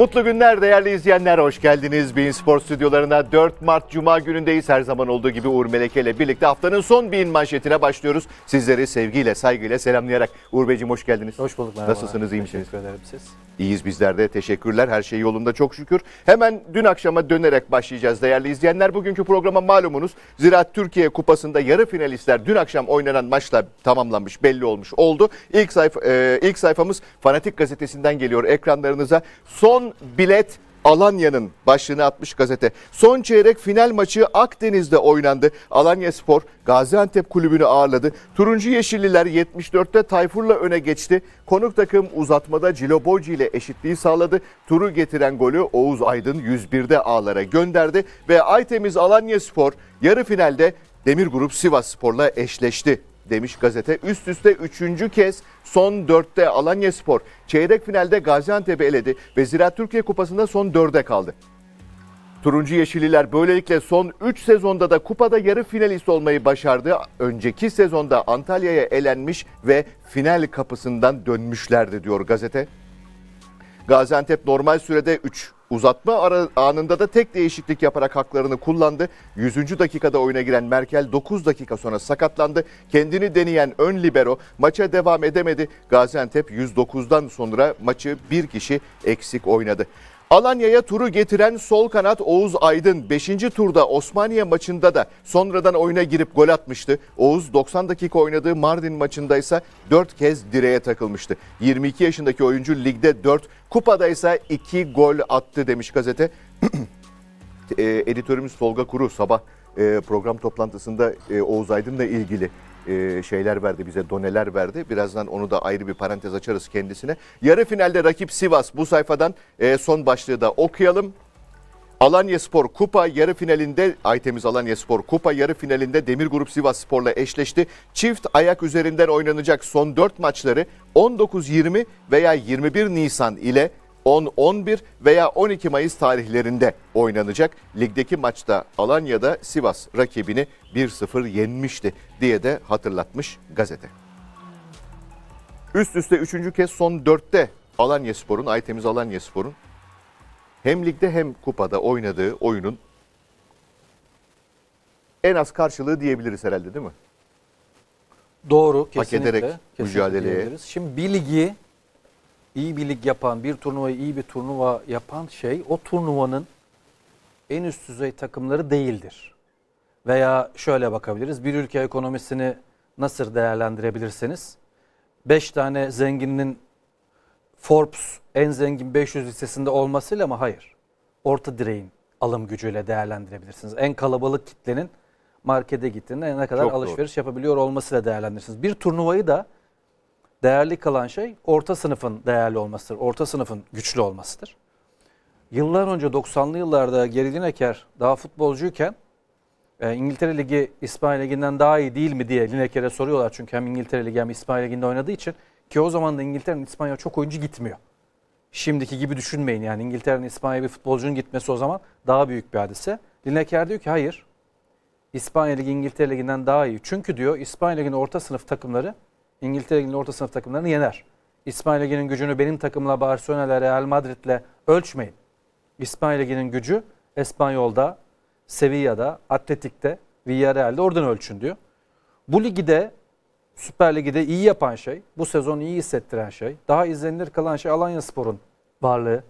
Mutlu günler değerli izleyenler. Hoş geldiniz. Bein Spor stüdyolarına 4 Mart Cuma günündeyiz. Her zaman olduğu gibi Uğur Meleke ile birlikte haftanın son Bein manşetine başlıyoruz. Sizleri sevgiyle, saygıyla selamlayarak. Uğur Beyciğim hoş geldiniz. Hoş bulduk. Merhaba. Nasılsınız? İyi misiniz? Teşekkür ederim siz. İyiyiz bizler de. Teşekkürler. Her şey yolunda çok şükür. Hemen dün akşama dönerek başlayacağız değerli izleyenler. Bugünkü programa malumunuz Ziraat Türkiye Kupası'nda yarı finalistler dün akşam oynanan maçla tamamlanmış, belli olmuş oldu. İlk, sayf e, ilk sayfamız Fanatik Gazetesi'nden geliyor ekranlarınıza. Son bilet Alanya'nın başlığını atmış gazete. Son çeyrek final maçı Akdeniz'de oynandı. Alanya Spor Gaziantep kulübünü ağırladı. Turuncu Yeşilliler 74'te Tayfur'la öne geçti. Konuk takım uzatmada Ciloboci ile eşitliği sağladı. Turu getiren golü Oğuz Aydın 101'de ağlara gönderdi. Ve Aytemiz Alanya Spor yarı finalde Demir Grup Sivas Spor'la eşleşti demiş gazete. Üst üste üçüncü kez son dörtte Alanya Spor çeyrek finalde Gaziantep'i eledi ve Ziraat Türkiye Kupası'nda son dörde kaldı. Turuncu Yeşilliler böylelikle son 3 sezonda da kupada yarı finalist olmayı başardı. Önceki sezonda Antalya'ya elenmiş ve final kapısından dönmüşlerdi diyor gazete. Gaziantep normal sürede 3 Uzatma anında da tek değişiklik yaparak haklarını kullandı. 100. dakikada oyuna giren Merkel 9 dakika sonra sakatlandı. Kendini deneyen ön libero maça devam edemedi. Gaziantep 109'dan sonra maçı bir kişi eksik oynadı. Alanya'ya turu getiren sol kanat Oğuz Aydın 5. turda Osmaniye maçında da sonradan oyuna girip gol atmıştı. Oğuz 90 dakika oynadığı Mardin maçında ise 4 kez direğe takılmıştı. 22 yaşındaki oyuncu ligde 4, kupada ise 2 gol attı demiş gazete. e, editörümüz Tolga Kuru sabah e, program toplantısında e, Oğuz Aydın'la ilgili e, şeyler verdi bize doneler verdi. Birazdan onu da ayrı bir parantez açarız kendisine. Yarı finalde rakip Sivas bu sayfadan e, son başlığı da okuyalım. Alanya Spor Kupa yarı finalinde Aytemiz Alanya Spor Kupa yarı finalinde Demir Grup Sivas Spor'la eşleşti. Çift ayak üzerinden oynanacak son 4 maçları 19-20 veya 21 Nisan ile 10, 11 veya 12 Mayıs tarihlerinde oynanacak. Ligdeki maçta Alanya'da Sivas rakibini 1-0 yenmişti diye de hatırlatmış gazete. Üst üste üçüncü kez son dörtte Alanya Spor'un, Aytemiz Alanya Spor'un hem ligde hem kupada oynadığı oyunun en az karşılığı diyebiliriz herhalde değil mi? Doğru, kesinlikle. Hak ederek kesinlikle mücadeleye. Diyebiliriz. Şimdi bir ligi iyi bir lig yapan, bir turnuvayı iyi bir turnuva yapan şey o turnuvanın en üst düzey takımları değildir. Veya şöyle bakabiliriz. Bir ülke ekonomisini nasıl değerlendirebilirseniz 5 tane zenginin Forbes en zengin 500 listesinde olmasıyla mı? Hayır. Orta direğin alım gücüyle değerlendirebilirsiniz. En kalabalık kitlenin markete gittiğinde ne kadar Çok alışveriş doğru. yapabiliyor olmasıyla değerlendirirsiniz. Bir turnuvayı da değerli kalan şey orta sınıfın değerli olmasıdır. Orta sınıfın güçlü olmasıdır. Yıllar önce 90'lı yıllarda Gary Lineker daha futbolcuyken e, İngiltere Ligi İspanya Ligi'nden daha iyi değil mi diye Lineker'e soruyorlar. Çünkü hem İngiltere Ligi hem İspanya Ligi'nde oynadığı için ki o zaman da İngiltere'nin İspanya çok oyuncu gitmiyor. Şimdiki gibi düşünmeyin yani İngiltere'nin İspanya'ya bir futbolcunun gitmesi o zaman daha büyük bir hadise. Lineker diyor ki hayır İspanya Ligi İngiltere Ligi'nden daha iyi. Çünkü diyor İspanya Ligi'nin orta sınıf takımları İngiltere Ligi'nin orta sınıf takımlarını yener. İspanya Ligi'nin gücünü benim takımla Barcelona'yla Real Madrid'le ölçmeyin. İspanya Ligi'nin gücü Espanyol'da, Sevilla'da, Atletik'te, Villarreal'de oradan ölçün diyor. Bu ligde Süper Lig'de iyi yapan şey, bu sezon iyi hissettiren şey, daha izlenilir kalan şey Alanya Spor'un varlığı,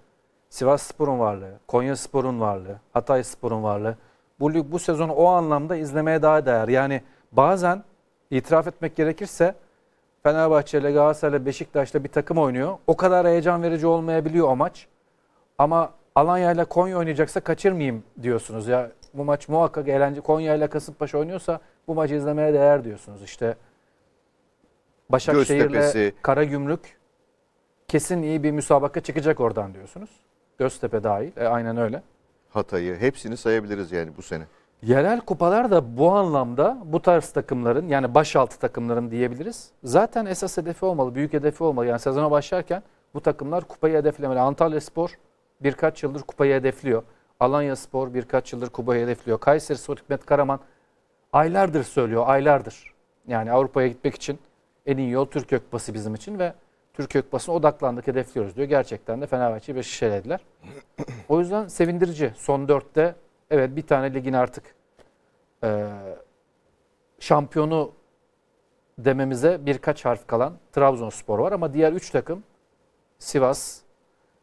Sivas Spor'un varlığı, Konya Spor'un varlığı, Hatay Spor'un varlığı. Bu lig bu sezon o anlamda izlemeye daha değer. Yani bazen itiraf etmek gerekirse Fenerbahçe ile Galatasaray ile Beşiktaş'la bir takım oynuyor. O kadar heyecan verici olmayabiliyor o maç. Ama Alanya ile Konya oynayacaksa kaçırmayayım diyorsunuz ya. Bu maç muhakkak eğlence. Konya ile Kasımpaşa oynuyorsa bu maçı izlemeye değer diyorsunuz İşte Başakşehir ile Karagümrük kesin iyi bir müsabaka çıkacak oradan diyorsunuz. Göztepe dahil. E, aynen öyle. Hatay'ı hepsini sayabiliriz yani bu sene. Yerel kupalar da bu anlamda bu tarz takımların yani başaltı takımların diyebiliriz. Zaten esas hedefi olmalı, büyük hedefi olmalı. Yani sezona başlarken bu takımlar kupayı hedeflemeli. Antalya Spor birkaç yıldır kupayı hedefliyor. Alanya Spor birkaç yıldır kupayı hedefliyor. Kayseri Spor Hikmet Karaman aylardır söylüyor, aylardır. Yani Avrupa'ya gitmek için en iyi yol Türk Ökbası bizim için ve Türk Ökbas'ına odaklandık, hedefliyoruz diyor. Gerçekten de Fenerbahçe'yi bir şişelediler. O yüzden sevindirici. Son dörtte Evet bir tane ligin artık e, şampiyonu dememize birkaç harf kalan Trabzonspor var. Ama diğer üç takım Sivas,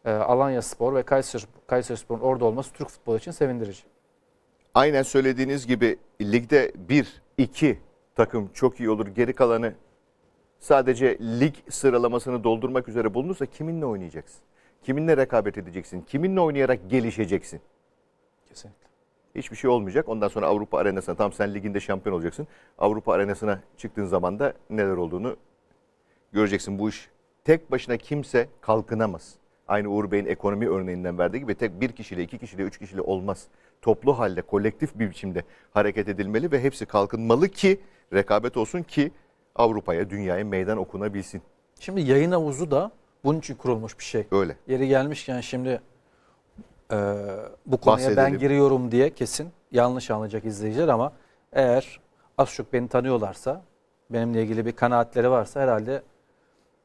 e, Alanya Spor ve Kayseri, Kayserispor'un orada olması Türk futbolu için sevindirici. Aynen söylediğiniz gibi ligde bir, iki takım çok iyi olur. Geri kalanı sadece lig sıralamasını doldurmak üzere bulunursa kiminle oynayacaksın? Kiminle rekabet edeceksin? Kiminle oynayarak gelişeceksin? Kesinlikle hiçbir şey olmayacak. Ondan sonra Avrupa arenasına tam sen liginde şampiyon olacaksın. Avrupa arenasına çıktığın zaman da neler olduğunu göreceksin. Bu iş tek başına kimse kalkınamaz. Aynı Uğur Bey'in ekonomi örneğinden verdiği gibi tek bir kişiyle, iki kişiyle, üç kişiyle olmaz. Toplu halde, kolektif bir biçimde hareket edilmeli ve hepsi kalkınmalı ki rekabet olsun ki Avrupa'ya, dünyaya meydan okunabilsin. Şimdi yayın havuzu da bunun için kurulmuş bir şey. Öyle. Yeri gelmişken şimdi e, bu konuya Bahsedelim. ben giriyorum diye kesin yanlış anlayacak izleyiciler ama eğer az çok beni tanıyorlarsa, benimle ilgili bir kanaatleri varsa herhalde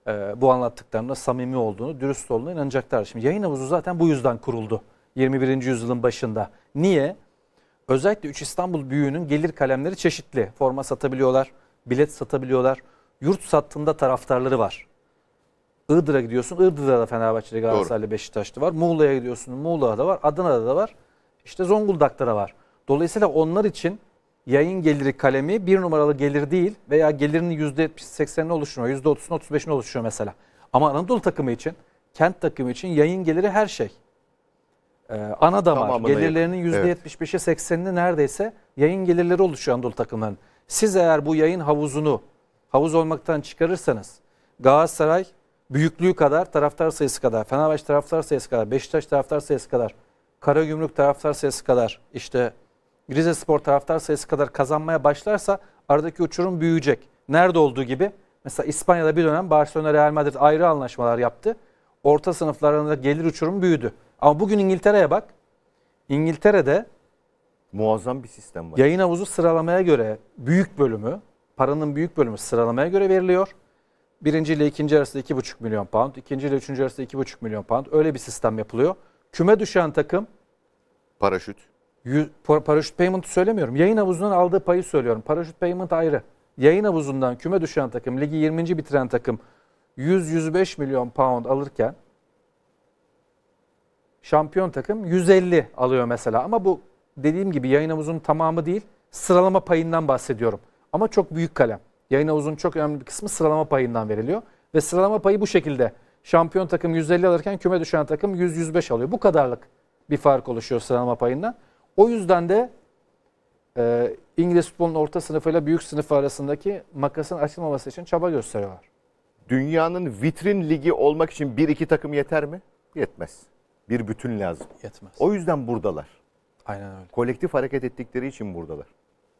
e, bu anlattıklarımda samimi olduğunu, dürüst olduğunu inanacaklar. Şimdi yayın havuzu zaten bu yüzden kuruldu 21. yüzyılın başında. Niye? Özellikle 3 İstanbul büyüğünün gelir kalemleri çeşitli. Forma satabiliyorlar, bilet satabiliyorlar. Yurt sattığında taraftarları var. Iğdır'a gidiyorsun. Iğdır'da da Fenerbahçe'de Galatasaray'la Beşiktaş'ta var. Muğla'ya gidiyorsun. Muğla'da da var. Adana'da da var. İşte Zonguldak'ta da var. Dolayısıyla onlar için yayın geliri kalemi bir numaralı gelir değil veya gelirinin %80'ini oluşturuyor. %30'unu 35'ini oluşuyor mesela. Ama Anadolu takımı için, kent takımı için yayın geliri her şey. Ee, ana damar. Tamamını Gelirlerinin %75'e evet. 80'ini neredeyse yayın gelirleri oluşuyor Anadolu takımlarının. Siz eğer bu yayın havuzunu havuz olmaktan çıkarırsanız Galatasaray büyüklüğü kadar, taraftar sayısı kadar, Fenerbahçe taraftar sayısı kadar, Beşiktaş taraftar sayısı kadar, Karagümrük taraftar sayısı kadar, işte Rize Spor taraftar sayısı kadar kazanmaya başlarsa aradaki uçurum büyüyecek. Nerede olduğu gibi mesela İspanya'da bir dönem Barcelona Real Madrid ayrı anlaşmalar yaptı. Orta sınıflarında gelir uçurum büyüdü. Ama bugün İngiltere'ye bak. İngiltere'de muazzam bir sistem var. Yayın havuzu sıralamaya göre büyük bölümü, paranın büyük bölümü sıralamaya göre veriliyor. Birinci ile ikinci arasında 2,5 milyon pound. ikinci ile üçüncü arasında 2,5 milyon pound. Öyle bir sistem yapılıyor. Küme düşen takım Paraşüt. Yüz, paraşüt payment söylemiyorum. Yayın havuzundan aldığı payı söylüyorum. Paraşüt payment ayrı. Yayın havuzundan küme düşen takım, ligi 20. bitiren takım 100-105 milyon pound alırken şampiyon takım 150 alıyor mesela. Ama bu dediğim gibi yayın havuzunun tamamı değil, sıralama payından bahsediyorum. Ama çok büyük kalem. Yayın havuzunun çok önemli bir kısmı sıralama payından veriliyor. Ve sıralama payı bu şekilde. Şampiyon takım 150 alırken küme düşen takım 100-105 alıyor. Bu kadarlık bir fark oluşuyor sıralama payında. O yüzden de e, İngiliz futbolunun orta sınıfıyla büyük sınıf arasındaki makasın açılmaması için çaba gösteriyorlar. Dünyanın vitrin ligi olmak için bir iki takım yeter mi? Yetmez. Bir bütün lazım. Yetmez. O yüzden buradalar. Aynen öyle. Kolektif hareket ettikleri için buradalar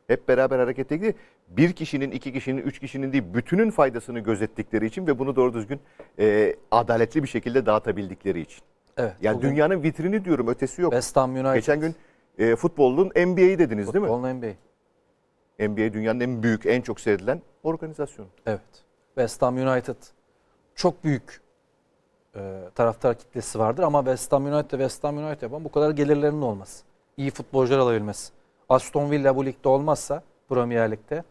hep beraber hareket ettikleri bir kişinin, iki kişinin, üç kişinin değil bütünün faydasını gözettikleri için ve bunu doğru düzgün e, adaletli bir şekilde dağıtabildikleri için. Evet. Yani bugün, dünyanın vitrini diyorum ötesi yok. West Ham United. Geçen gün e, futbolun NBA'yi dediniz Futbolun değil mi? Futbolun NBA. NBA dünyanın en büyük, en çok seyredilen organizasyonu. Evet. West Ham United çok büyük e, taraftar kitlesi vardır ama West Ham United West Ham United yapan bu kadar gelirlerinin olmaz. İyi futbolcular alabilmesi. Aston Villa bu ligde olmazsa Premier Lig'de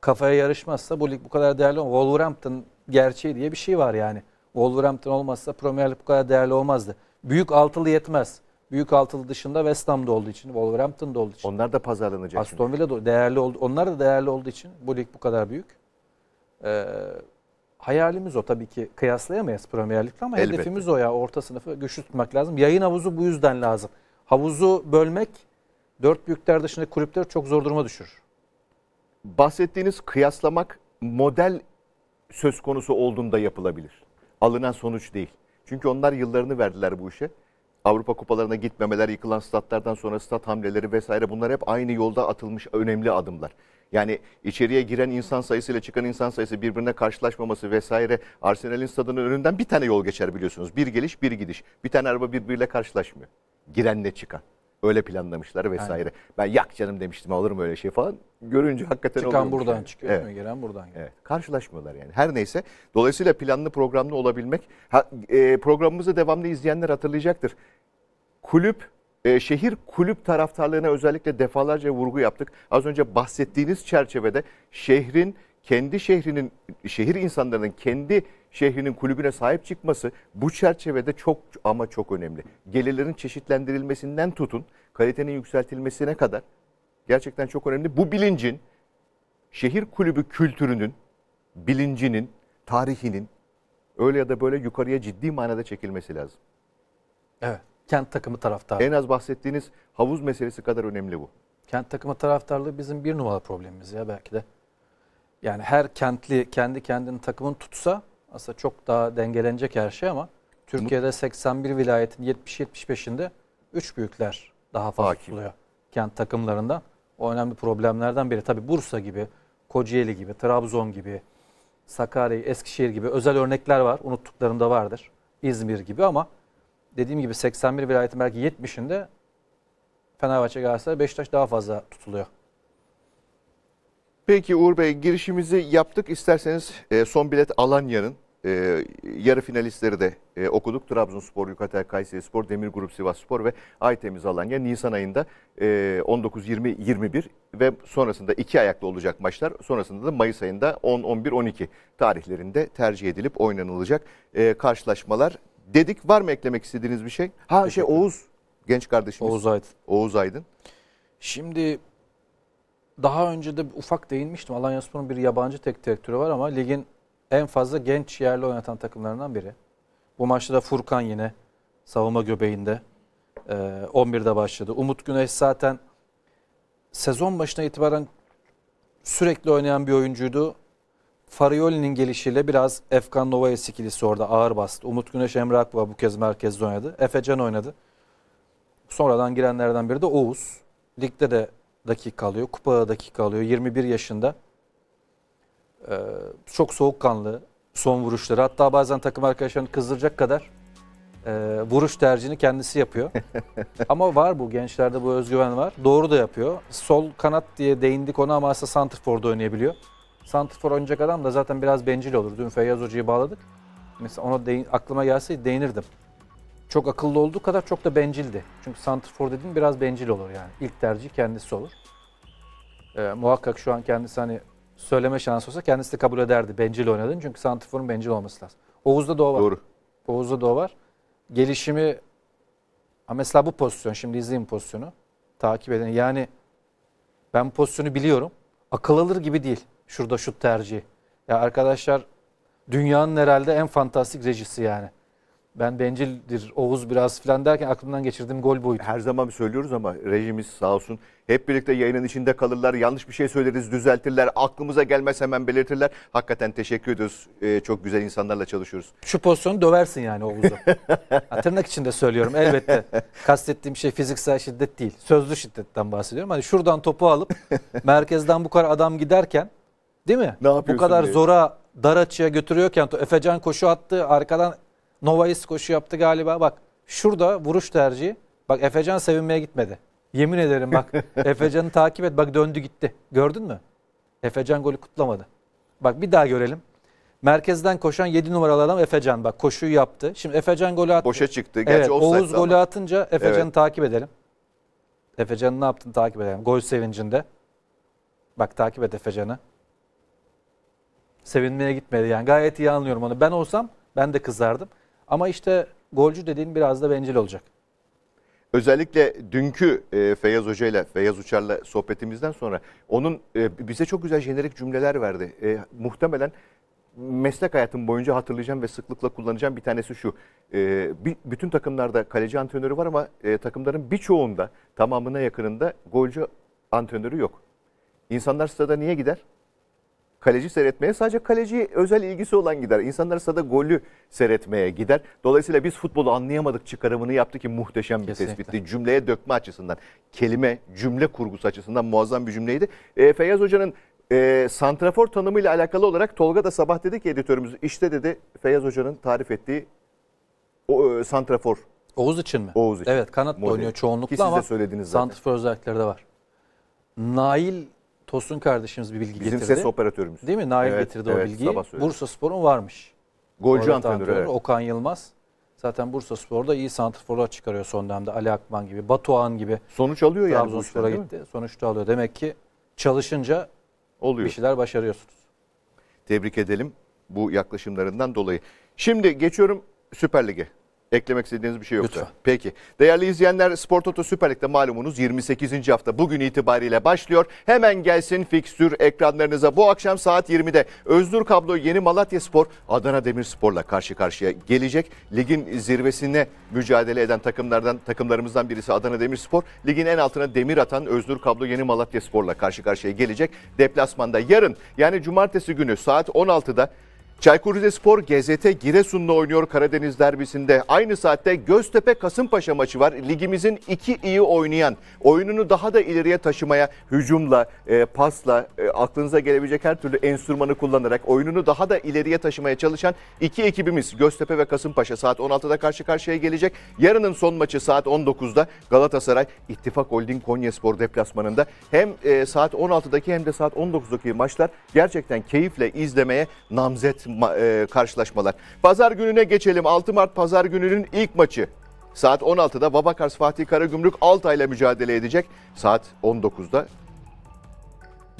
kafaya yarışmazsa bu lig bu kadar değerli olmaz. Wolverhampton gerçeği diye bir şey var yani. Wolverhampton olmazsa Premier Lig bu kadar değerli olmazdı. Büyük altılı yetmez. Büyük altılı dışında West Ham'da olduğu için, Wolverhampton'da olduğu için. Onlar da pazarlanacak. Aston Villa da değerli oldu. Onlar da değerli olduğu için bu lig bu kadar büyük. Ee, hayalimiz o tabii ki kıyaslayamayız Premier Lig'le ama Elbette. hedefimiz o ya orta sınıfı güçlü tutmak lazım. Yayın havuzu bu yüzden lazım. Havuzu bölmek dört büyükler dışında kulüpleri çok zor duruma düşür. Bahsettiğiniz kıyaslamak model söz konusu olduğunda yapılabilir. Alınan sonuç değil. Çünkü onlar yıllarını verdiler bu işe. Avrupa kupalarına gitmemeler, yıkılan statlardan sonra stat hamleleri vesaire bunlar hep aynı yolda atılmış önemli adımlar. Yani içeriye giren insan sayısı ile çıkan insan sayısı birbirine karşılaşmaması vesaire Arsenal'in stadının önünden bir tane yol geçer biliyorsunuz. Bir geliş bir gidiş. Bir tane araba birbiriyle karşılaşmıyor. Girenle çıkan öyle planlamışlar vesaire. Aynen. Ben yak canım demiştim olur mu öyle şey falan. Görünce hakikaten Çıkan oluyormuş. buradan çıkıyor, evet. gelen buradan geliyor. Evet. Karşılaşmıyorlar yani. Her neyse. Dolayısıyla planlı programlı olabilmek. Ha, e, programımızı devamlı izleyenler hatırlayacaktır. Kulüp e, şehir kulüp taraftarlığına özellikle defalarca vurgu yaptık. Az önce bahsettiğiniz çerçevede şehrin kendi şehrinin şehir insanlarının kendi şehrinin kulübüne sahip çıkması bu çerçevede çok ama çok önemli. Gelirlerin çeşitlendirilmesinden tutun kalitenin yükseltilmesine kadar gerçekten çok önemli. Bu bilincin şehir kulübü kültürünün bilincinin, tarihinin öyle ya da böyle yukarıya ciddi manada çekilmesi lazım. Evet. Kent takımı taraftarı. En az bahsettiğiniz havuz meselesi kadar önemli bu. Kent takımı taraftarlığı bizim bir numara problemimiz ya belki de. Yani her kentli kendi kendini takımın tutsa aslında çok daha dengelenecek her şey ama Türkiye'de 81 vilayetin 70-75'inde 3 büyükler daha fazla Hakim. tutuluyor kent takımlarından. O önemli problemlerden biri. Tabi Bursa gibi, Kocaeli gibi, Trabzon gibi, Sakarya, Eskişehir gibi özel örnekler var. Unuttuklarım da vardır. İzmir gibi ama dediğim gibi 81 vilayetin belki 70'inde Fenerbahçe, Galatasaray, Beşiktaş daha fazla tutuluyor. Peki Uğur Bey girişimizi yaptık. İsterseniz e, son bilet Alanya'nın e, yarı finalistleri de e, okuduk. Trabzonspor, Yukatel, Kayseri Spor, Demir Grup, Sivas Spor ve Aytemiz Alanya Nisan ayında e, 19-20-21 ve sonrasında iki ayaklı olacak maçlar. Sonrasında da Mayıs ayında 10-11-12 tarihlerinde tercih edilip oynanılacak e, karşılaşmalar. Dedik var mı eklemek istediğiniz bir şey? Ha şey Oğuz genç kardeşimiz. Oğuz Aydın. Oğuz Aydın. Şimdi daha önce de ufak değinmiştim. Alanyaspor'un bir yabancı tek direktörü var ama ligin en fazla genç yerli oynatan takımlarından biri. Bu maçta da Furkan yine savunma göbeğinde 11'de ee, başladı. Umut Güneş zaten sezon başına itibaren sürekli oynayan bir oyuncuydu. Farioli'nin gelişiyle biraz Efkan Novayes ikilisi orada ağır bastı. Umut Güneş, Emre Akbaba bu kez merkezde oynadı. Efecan oynadı. Sonradan girenlerden biri de Oğuz. Ligde de dakika alıyor. kupada dakika alıyor. 21 yaşında. Ee, çok soğukkanlı son vuruşları. Hatta bazen takım arkadaşlarını kızdıracak kadar e, vuruş tercihini kendisi yapıyor. ama var bu gençlerde bu özgüven var. Doğru da yapıyor. Sol kanat diye değindik ona ama aslında Santrfor'da oynayabiliyor. Santrfor oynayacak adam da zaten biraz bencil olur. Dün Feyyaz Hoca'yı bağladık. Mesela ona değin, aklıma gelseydi değinirdim çok akıllı olduğu kadar çok da bencildi. Çünkü Santrfor dediğim biraz bencil olur yani. İlk tercih kendisi olur. Ee, muhakkak şu an kendisi hani söyleme şansı olsa kendisi de kabul ederdi bencil oynadın. Çünkü Santrfor'un bencil olması lazım. Oğuz'da da o var. Doğru. Oğuz'da da o var. Gelişimi ha mesela bu pozisyon şimdi izleyin pozisyonu. Takip edin. Yani ben pozisyonu biliyorum. Akıl alır gibi değil. Şurada şut tercihi. Ya arkadaşlar dünyanın herhalde en fantastik rejisi yani ben bencildir, Oğuz biraz filan derken aklımdan geçirdiğim gol boyutu. Her zaman söylüyoruz ama rejimiz sağ olsun hep birlikte yayının içinde kalırlar. Yanlış bir şey söyleriz, düzeltirler. Aklımıza gelmez hemen belirtirler. Hakikaten teşekkür ediyoruz. Ee, çok güzel insanlarla çalışıyoruz. Şu pozisyonu döversin yani Oğuz'u. ha, tırnak içinde söylüyorum elbette. Kastettiğim şey fiziksel şiddet değil. Sözlü şiddetten bahsediyorum. Hani şuradan topu alıp merkezden bu kadar adam giderken değil mi? Ne bu kadar diye. zora dar açıya götürüyorken Efecan koşu attı arkadan Novayis koşu yaptı galiba. Bak şurada vuruş tercihi. Bak Efecan sevinmeye gitmedi. Yemin ederim bak Efecan'ı takip et. Bak döndü gitti. Gördün mü? Efecan golü kutlamadı. Bak bir daha görelim. Merkezden koşan 7 numaralı adam Efecan bak koşuyu yaptı. Şimdi Efecan golü attı. Boşa çıktı. Gerçi evet, Oğuz golü atınca Efecan'ı evet. takip edelim. Efecan'ın ne yaptığını takip edelim. Gol sevincinde. Bak takip et Efecan'ı. Sevinmeye gitmedi yani. Gayet iyi anlıyorum onu. Ben olsam ben de kızardım. Ama işte golcü dediğin biraz da bencil olacak. Özellikle dünkü e, Feyyaz Hoca ile Feyyaz Uçar'la sohbetimizden sonra onun e, bize çok güzel jenerik cümleler verdi. E, muhtemelen meslek hayatım boyunca hatırlayacağım ve sıklıkla kullanacağım bir tanesi şu. E, bütün takımlarda kaleci antrenörü var ama e, takımların birçoğunda tamamına yakınında golcü antrenörü yok. İnsanlar stada niye gider? kaleci seyretmeye sadece kaleci özel ilgisi olan gider. İnsanlar sada golü seyretmeye gider. Dolayısıyla biz futbolu anlayamadık çıkarımını yaptı ki muhteşem bir Kesinlikle. tespitti. Cümleye dökme açısından, kelime, cümle kurgusu açısından muazzam bir cümleydi. E, Feyyaz Hoca'nın e, santrafor tanımıyla alakalı olarak Tolga da sabah dedi ki editörümüz işte dedi Feyyaz Hoca'nın tarif ettiği o e, santrafor. Oğuz için mi? Oğuz için. Evet kanat da oynuyor çoğunlukla ki siz de söylediniz zaten. santrafor özellikleri de var. Nail Tosun kardeşimiz bir bilgi Bizim getirdi. Bizim ses operatörümüz. Değil mi? Nail evet, getirdi evet, o bilgiyi. Bursa Spor'un varmış. Golcü antrenörü. Evet. Okan Yılmaz. Zaten Bursa Spor'da iyi santrforlar çıkarıyor son dönemde. Ali Akman gibi, Batuhan gibi. Sonuç alıyor yani. Trabzonspor'a gitti. da alıyor. Demek ki çalışınca oluyor. bir şeyler başarıyorsunuz. Tebrik edelim bu yaklaşımlarından dolayı. Şimdi geçiyorum Süper Lig'e. Eklemek istediğiniz bir şey yoksa. Lütfen. Peki. Değerli izleyenler Spor Toto Süper Lig'de malumunuz 28. hafta bugün itibariyle başlıyor. Hemen gelsin fikstür ekranlarınıza. Bu akşam saat 20'de Özgür Kablo Yeni Malatya Spor Adana Demirspor'la karşı karşıya gelecek. Ligin zirvesine mücadele eden takımlardan takımlarımızdan birisi Adana Demirspor. Ligin en altına demir atan Özgür Kablo Yeni Malatya Spor'la karşı karşıya gelecek. Deplasmanda yarın yani cumartesi günü saat 16'da Çaykur Rizespor GZT Giresun'la oynuyor Karadeniz derbisinde. Aynı saatte Göztepe Kasımpaşa maçı var. Ligimizin iki iyi oynayan, oyununu daha da ileriye taşımaya hücumla, e, pasla, e, aklınıza gelebilecek her türlü enstrümanı kullanarak oyununu daha da ileriye taşımaya çalışan iki ekibimiz Göztepe ve Kasımpaşa saat 16'da karşı karşıya gelecek. Yarının son maçı saat 19'da Galatasaray İttifak Holding Konyaspor deplasmanında hem e, saat 16'daki hem de saat 19'daki maçlar gerçekten keyifle izlemeye namzet evet e, karşılaşmalar. Pazar gününe geçelim. 6 Mart Pazar gününün ilk maçı. Saat 16'da Babakars Fatih Karagümrük Altay ile mücadele edecek. Saat 19'da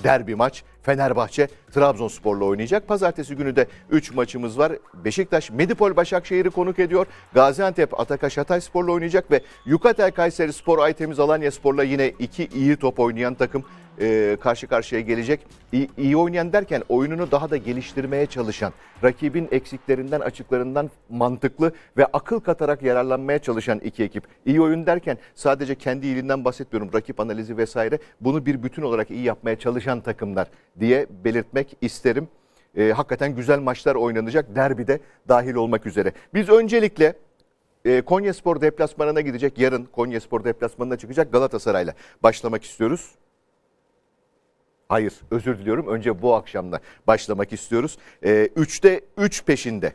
derbi maç. Fenerbahçe Trabzonspor'la oynayacak. Pazartesi günü de 3 maçımız var. Beşiktaş Medipol Başakşehir'i konuk ediyor. Gaziantep Atakaş Hatayspor'la oynayacak ve Yukatel Kayseri Spor Aytemiz Alanya Spor'la yine iki iyi top oynayan takım e, karşı karşıya gelecek. İyi, iyi oynayan derken oyununu daha da geliştirmeye çalışan, rakibin eksiklerinden, açıklarından mantıklı ve akıl katarak yararlanmaya çalışan iki ekip. İyi oyun derken sadece kendi iyiliğinden bahsetmiyorum. Rakip analizi vesaire bunu bir bütün olarak iyi yapmaya çalışan takımlar diye belirtmek isterim. E, hakikaten güzel maçlar oynanacak derbide dahil olmak üzere. Biz öncelikle e, Konyaspor deplasmanına gidecek. Yarın Konyaspor deplasmanına çıkacak Galatasaray'la başlamak istiyoruz. Hayır özür diliyorum. Önce bu akşamda başlamak istiyoruz. 3'te ee, 3 peşinde.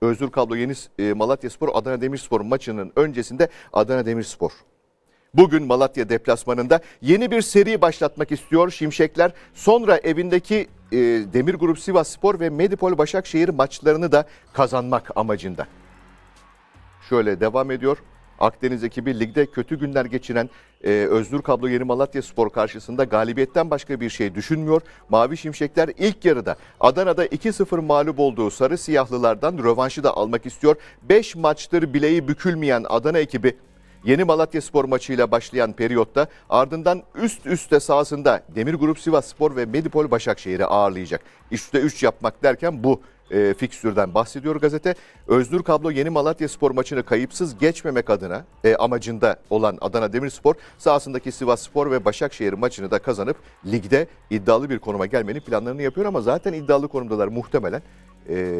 Özür Kablo Yeni e, Malatya Spor Adana Demirspor maçının öncesinde Adana Demirspor Bugün Malatya deplasmanında yeni bir seri başlatmak istiyor Şimşekler. Sonra evindeki e, Demir Grup Sivas Spor ve Medipol Başakşehir maçlarını da kazanmak amacında. Şöyle devam ediyor. Akdeniz ekibi ligde kötü günler geçiren e, Özgür Kablo Yeni Malatya Spor karşısında galibiyetten başka bir şey düşünmüyor. Mavi Şimşekler ilk yarıda Adana'da 2-0 mağlup olduğu Sarı Siyahlılardan rövanşı da almak istiyor. 5 maçtır bileği bükülmeyen Adana ekibi Yeni Malatya Spor maçıyla başlayan periyotta ardından üst üste sahasında Demir Grup Sivas Spor ve Medipol Başakşehir'i ağırlayacak. Üste 3 yapmak derken bu e, fikstürden bahsediyor gazete. Özgür Kablo yeni Malatya Spor maçını kayıpsız geçmemek adına e, amacında olan Adana Demirspor sahasındaki Sivas Spor ve Başakşehir maçını da kazanıp ligde iddialı bir konuma gelmenin planlarını yapıyor ama zaten iddialı konumdalar muhtemelen. E,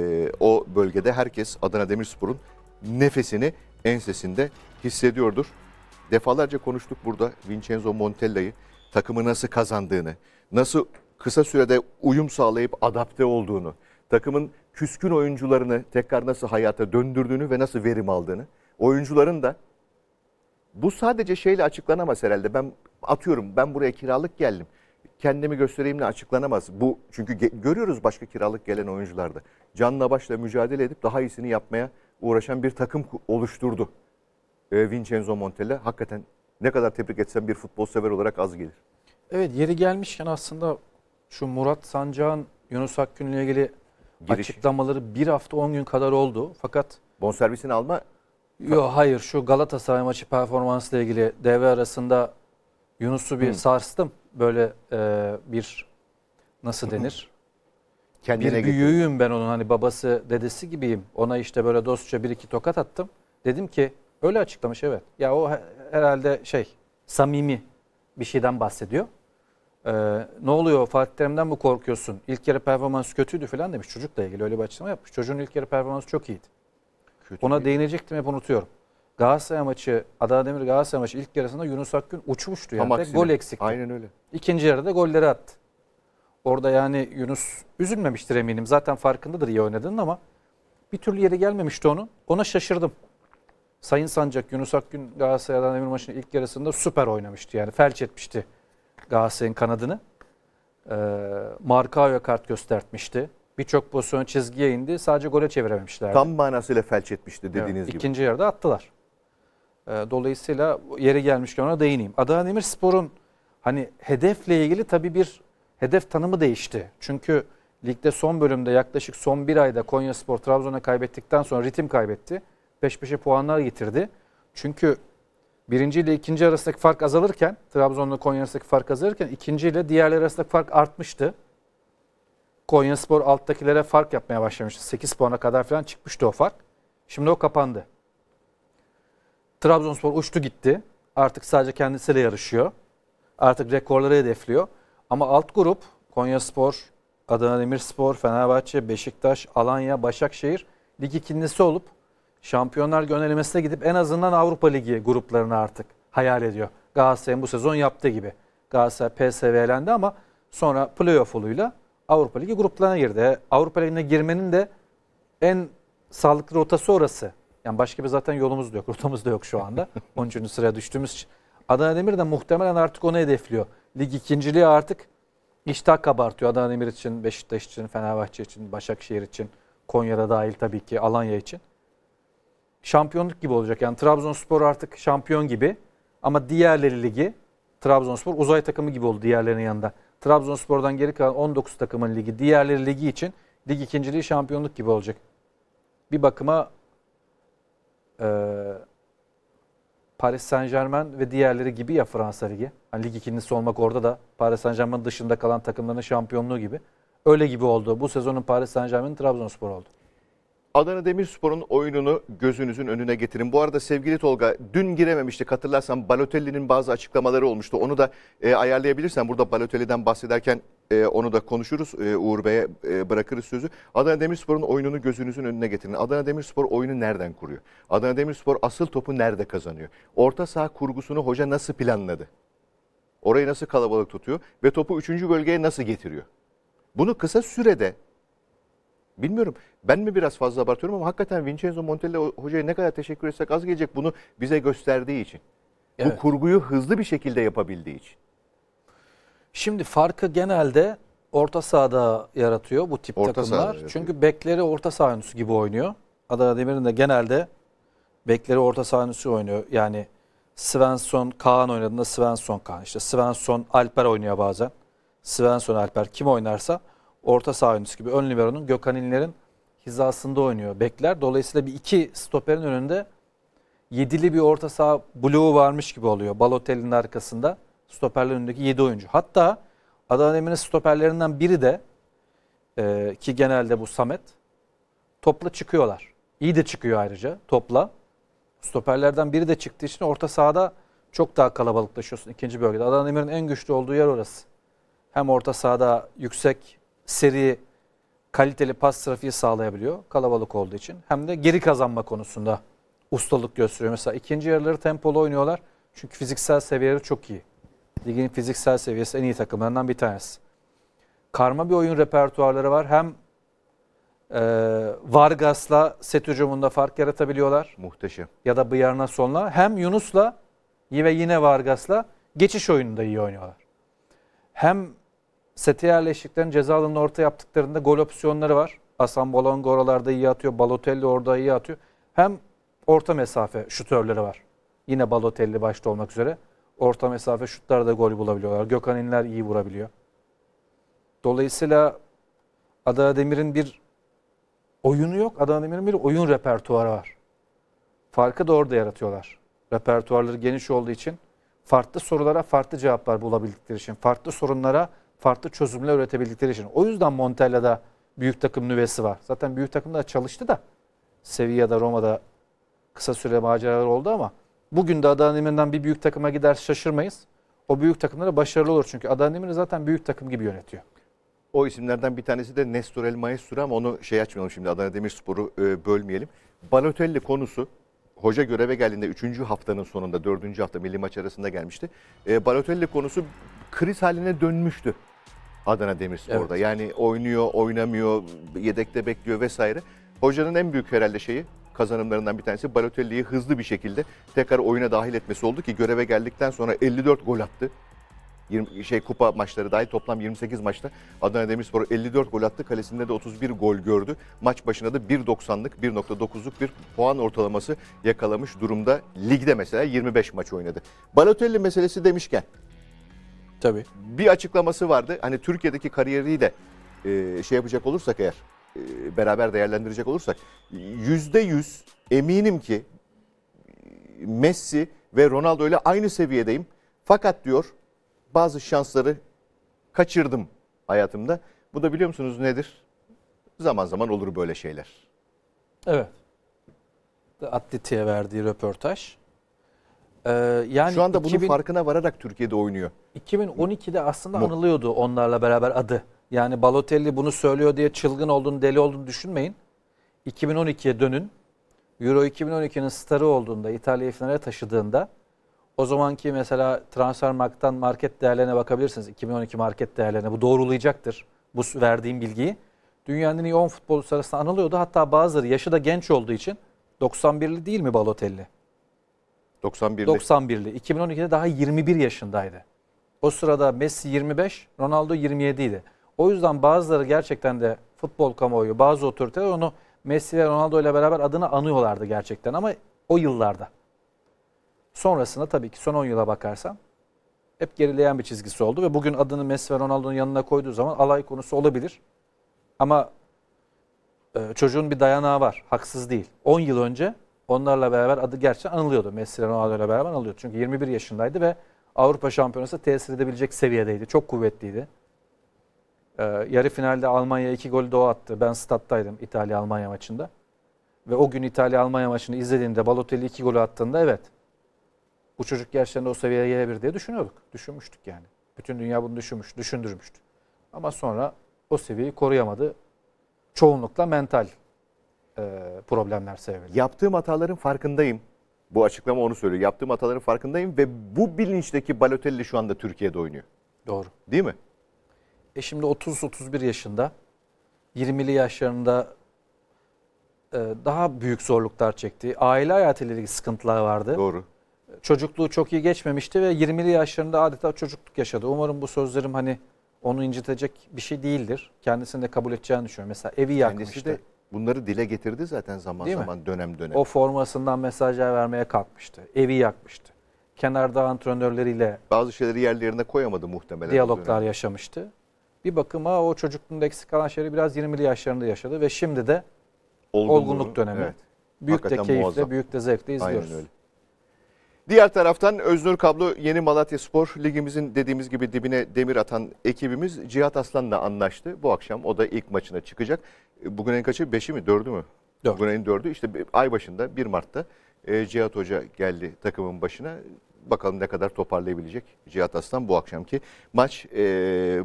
o bölgede herkes Adana Demirspor'un nefesini ensesinde hissediyordur. Defalarca konuştuk burada Vincenzo Montella'yı takımı nasıl kazandığını, nasıl kısa sürede uyum sağlayıp adapte olduğunu, takımın küskün oyuncularını tekrar nasıl hayata döndürdüğünü ve nasıl verim aldığını. Oyuncuların da bu sadece şeyle açıklanamaz herhalde. Ben atıyorum ben buraya kiralık geldim. Kendimi göstereyimle açıklanamaz. Bu çünkü görüyoruz başka kiralık gelen oyuncularda. Canla başla mücadele edip daha iyisini yapmaya uğraşan bir takım oluşturdu e, Vincenzo Montella hakikaten ne kadar tebrik etsem bir futbol sever olarak az gelir. Evet yeri gelmişken aslında şu Murat Sancak'ın Yunus Akgün'le ilgili Giriş. açıklamaları bir hafta 10 gün kadar oldu. Fakat bonservisini alma Yok hayır şu Galatasaray maçı performansla ilgili devre arasında Yunus'u bir Hı. sarstım. Böyle e, bir nasıl denir? Kendine bir büyüğüm ben onun hani babası dedesi gibiyim. Ona işte böyle dostça bir iki tokat attım. Dedim ki Öyle açıklamış evet. Ya o herhalde şey samimi bir şeyden bahsediyor. Ee, ne oluyor Fatih Terim'den mi korkuyorsun? İlk yarı performansı kötüydü falan demiş. Çocukla ilgili öyle bir açıklama yapmış. Çocuğun ilk yarı performansı çok iyiydi. Kötü Ona değinecektim hep unutuyorum. Galatasaray maçı, Adana Demir Galatasaray maçı ilk yarısında Yunus Akgün uçmuştu. Tam yani. Gol eksikti. Aynen öyle. İkinci yarıda golleri attı. Orada yani Yunus üzülmemiştir eminim. Zaten farkındadır iyi oynadığının ama bir türlü yere gelmemişti onun. Ona şaşırdım. Sayın Sancak, Yunus Akgün Galatasaray'dan Emir maçının ilk yarısında süper oynamıştı. Yani felç etmişti Galatasaray'ın kanadını. E, Markao'ya kart göstertmişti. Birçok pozisyon çizgiye indi. Sadece gole çevirememişlerdi. Tam manasıyla felç etmişti dediğiniz evet, gibi. İkinci yarıda attılar. E, dolayısıyla yeri gelmişken ona değineyim. Adana Demirspor'un hani hedefle ilgili tabii bir hedef tanımı değişti. Çünkü ligde son bölümde yaklaşık son bir ayda Konya Spor Trabzon'a kaybettikten sonra ritim kaybetti peş peşe puanlar getirdi. Çünkü birinci ile ikinci arasındaki fark azalırken, Trabzon'la Konya arasındaki fark azalırken ikinci ile diğerleri arasındaki fark artmıştı. Konya Spor alttakilere fark yapmaya başlamıştı. 8 puana kadar falan çıkmıştı o fark. Şimdi o kapandı. Trabzonspor uçtu gitti. Artık sadece kendisiyle yarışıyor. Artık rekorları hedefliyor. Ama alt grup Konya Spor, Adana Demirspor, Fenerbahçe, Beşiktaş, Alanya, Başakşehir lig ikincisi olup Şampiyonlar yönelemesine gidip en azından Avrupa Ligi gruplarını artık hayal ediyor. Galatasaray'ın bu sezon yaptığı gibi. Galatasaray PSV elendi ama sonra playoff oluyla Avrupa Ligi gruplarına girdi. Avrupa Ligi'ne girmenin de en sağlıklı rotası orası. Yani başka bir zaten yolumuz da yok, rotamız da yok şu anda. 13. sıraya düştüğümüz için. Adana Demir de muhtemelen artık onu hedefliyor. Lig ikinciliği artık iştah kabartıyor. Adana Demir için, Beşiktaş için, Fenerbahçe için, Başakşehir için, Konya'da dahil tabii ki, Alanya için şampiyonluk gibi olacak. Yani Trabzonspor artık şampiyon gibi ama diğerleri ligi Trabzonspor uzay takımı gibi oldu diğerlerinin yanında. Trabzonspor'dan geri kalan 19 takımın ligi diğerleri ligi için lig ikinciliği şampiyonluk gibi olacak. Bir bakıma e, Paris Saint Germain ve diğerleri gibi ya Fransa Ligi. Hani lig ikincisi olmak orada da Paris Saint Germain dışında kalan takımların şampiyonluğu gibi. Öyle gibi oldu. Bu sezonun Paris Saint Germain'in Trabzonspor oldu. Adana Demirspor'un oyununu gözünüzün önüne getirin. Bu arada sevgili Tolga dün girememiştik hatırlarsan Balotelli'nin bazı açıklamaları olmuştu. Onu da e, ayarlayabilirsen burada Balotelli'den bahsederken e, onu da konuşuruz. E, Uğur Bey'e e, bırakırız sözü. Adana Demirspor'un oyununu gözünüzün önüne getirin. Adana Demirspor oyunu nereden kuruyor? Adana Demirspor asıl topu nerede kazanıyor? Orta saha kurgusunu hoca nasıl planladı? Orayı nasıl kalabalık tutuyor ve topu 3. bölgeye nasıl getiriyor? Bunu kısa sürede Bilmiyorum ben mi biraz fazla abartıyorum ama hakikaten Vincenzo Montella hocaya ne kadar teşekkür etsek az gelecek bunu bize gösterdiği için. Evet. Bu kurguyu hızlı bir şekilde yapabildiği için. Şimdi farkı genelde orta sahada yaratıyor bu tip orta takımlar. Çünkü bekleri orta saha gibi oynuyor. Adana Demir'in de genelde bekleri orta saha oynuyor. Yani Svensson Kaan oynadığında Svensson Kaan. İşte Svensson Alper oynuyor bazen. Svensson Alper kim oynarsa orta saha oyuncusu gibi ön libero'nun Gökhan İnler'in hizasında oynuyor bekler. Dolayısıyla bir iki stoperin önünde yedili bir orta saha bloğu varmış gibi oluyor. Balotelli'nin arkasında stoperlerin önündeki yedi oyuncu. Hatta Adana Demir'in stoperlerinden biri de e, ki genelde bu Samet topla çıkıyorlar. İyi de çıkıyor ayrıca topla. Stoperlerden biri de çıktığı için orta sahada çok daha kalabalıklaşıyorsun ikinci bölgede. Adana Demir'in en güçlü olduğu yer orası. Hem orta sahada yüksek seri kaliteli pas trafiği sağlayabiliyor kalabalık olduğu için. Hem de geri kazanma konusunda ustalık gösteriyor. Mesela ikinci yarıları tempolu oynuyorlar. Çünkü fiziksel seviyeleri çok iyi. Ligin fiziksel seviyesi en iyi takımlarından bir tanesi. Karma bir oyun repertuarları var. Hem e, Vargas'la set hücumunda fark yaratabiliyorlar. Muhteşem. Ya da Bıyarna sonla. Hem Yunus'la ve yine Vargas'la geçiş oyununda iyi oynuyorlar. Hem Seti yerleştiklerini ceza orta yaptıklarında gol opsiyonları var. Hasan Bolonga oralarda iyi atıyor. Balotelli orada iyi atıyor. Hem orta mesafe şutörleri var. Yine Balotelli başta olmak üzere. Orta mesafe şutlarda gol bulabiliyorlar. Gökhan İnler iyi vurabiliyor. Dolayısıyla Adana Demir'in bir oyunu yok. Adana Demir'in bir oyun repertuarı var. Farkı da orada yaratıyorlar. Repertuarları geniş olduğu için farklı sorulara farklı cevaplar bulabildikleri için, farklı sorunlara farklı çözümler üretebildikleri için. O yüzden Montella'da büyük takım nüvesi var. Zaten büyük takımda çalıştı da Sevilla'da, Roma'da kısa süre maceralar oldu ama bugün de Adana Demir'den bir büyük takıma gider şaşırmayız. O büyük takımlara başarılı olur. Çünkü Adana Demir'i zaten büyük takım gibi yönetiyor. O isimlerden bir tanesi de Nestor El Maestro ama onu şey açmayalım şimdi Adana Demirspor'u e, bölmeyelim. Balotelli konusu hoca göreve geldiğinde 3. haftanın sonunda 4. hafta milli maç arasında gelmişti. E, Balotelli konusu kriz haline dönmüştü. Adana Demirspor'da. Evet. Yani oynuyor, oynamıyor, yedekte bekliyor vesaire. Hocanın en büyük herhalde şeyi kazanımlarından bir tanesi Balotelli'yi hızlı bir şekilde tekrar oyuna dahil etmesi oldu ki göreve geldikten sonra 54 gol attı. 20, şey kupa maçları dahil toplam 28 maçta Adana Demirspor 54 gol attı. Kalesinde de 31 gol gördü. Maç başına da 1.90'lık 1.9'luk bir puan ortalaması yakalamış durumda. Ligde mesela 25 maç oynadı. Balotelli meselesi demişken Tabii. Bir açıklaması vardı. Hani Türkiye'deki kariyeri de e, şey yapacak olursak eğer e, beraber değerlendirecek olursak yüzde yüz eminim ki Messi ve Ronaldo ile aynı seviyedeyim. Fakat diyor bazı şansları kaçırdım hayatımda. Bu da biliyor musunuz nedir? Zaman zaman olur böyle şeyler. Evet. Atleti'ye verdiği röportaj. Ee, yani Şu anda bunun farkına vararak Türkiye'de oynuyor. 2012'de aslında Mu. anılıyordu onlarla beraber adı. Yani Balotelli bunu söylüyor diye çılgın olduğunu, deli olduğunu düşünmeyin. 2012'ye dönün. Euro 2012'nin starı olduğunda, İtalya'yı finale taşıdığında o zamanki mesela Transfermarkt'tan market değerlerine bakabilirsiniz. 2012 market değerlerine. Bu doğrulayacaktır bu verdiğim bilgiyi. Dünyanın iyi 10 futbolcusu arasında anılıyordu. Hatta bazıları yaşı da genç olduğu için 91'li değil mi Balotelli? 91'li. 91'li. 2012'de daha 21 yaşındaydı. O sırada Messi 25, Ronaldo 27 idi. O yüzden bazıları gerçekten de futbol kamuoyu, bazı otoriteler onu Messi ve Ronaldo ile beraber adını anıyorlardı gerçekten ama o yıllarda. Sonrasında tabii ki son 10 yıla bakarsan hep gerileyen bir çizgisi oldu ve bugün adını Messi ve Ronaldo'nun yanına koyduğu zaman alay konusu olabilir. Ama e, çocuğun bir dayanağı var, haksız değil. 10 yıl önce Onlarla beraber adı gerçekten anılıyordu. Messi Ronaldo ile beraber anılıyordu. Çünkü 21 yaşındaydı ve Avrupa Şampiyonası tesir edebilecek seviyedeydi. Çok kuvvetliydi. Ee, yarı finalde Almanya iki golü de attı. Ben stat'taydım İtalya-Almanya maçında. Ve o gün İtalya-Almanya maçını izlediğimde Balotelli iki golü attığında evet. Bu çocuk gerçekten o seviyeye gelebilir diye düşünüyorduk. Düşünmüştük yani. Bütün dünya bunu düşünmüş, düşündürmüştü. Ama sonra o seviyeyi koruyamadı. Çoğunlukla mental e, problemler sebebiyle. Yaptığım hataların farkındayım. Bu açıklama onu söylüyor. Yaptığım hataların farkındayım ve bu bilinçteki Balotelli şu anda Türkiye'de oynuyor. Doğru. Değil mi? E şimdi 30-31 yaşında, 20'li yaşlarında e, daha büyük zorluklar çekti. Aile hayatıyla ilgili sıkıntılar vardı. Doğru. Çocukluğu çok iyi geçmemişti ve 20'li yaşlarında adeta çocukluk yaşadı. Umarım bu sözlerim hani onu incitecek bir şey değildir. Kendisini de kabul edeceğini düşünüyorum. Mesela evi yakmıştı. Kendisi de Bunları dile getirdi zaten zaman Değil zaman mi? dönem dönem. O formasından mesajlar vermeye kalkmıştı. Evi yakmıştı. Kenarda antrenörleriyle bazı şeyleri yerlerine koyamadı muhtemelen. Diyaloglar yaşamıştı. Bir bakıma o çocukluğunda eksik kalan şeyleri biraz 20'li yaşlarında yaşadı ve şimdi de olgunluk, olgunluk dönemi. Evet. Büyük Hakikaten de keyifle, muazzam. büyük de zevkle izliyoruz. Aynen öyle. Diğer taraftan Öznur Kablo yeni Malatya Spor ligimizin dediğimiz gibi dibine demir atan ekibimiz Cihat Aslan'la anlaştı. Bu akşam o da ilk maçına çıkacak. Bugün en kaçı? Beşi mi? Dördü mü? Dört. Bugün en dördü. İşte ay başında 1 Mart'ta e, Cihat Hoca geldi takımın başına. Bakalım ne kadar toparlayabilecek Cihat Aslan bu akşamki maç e,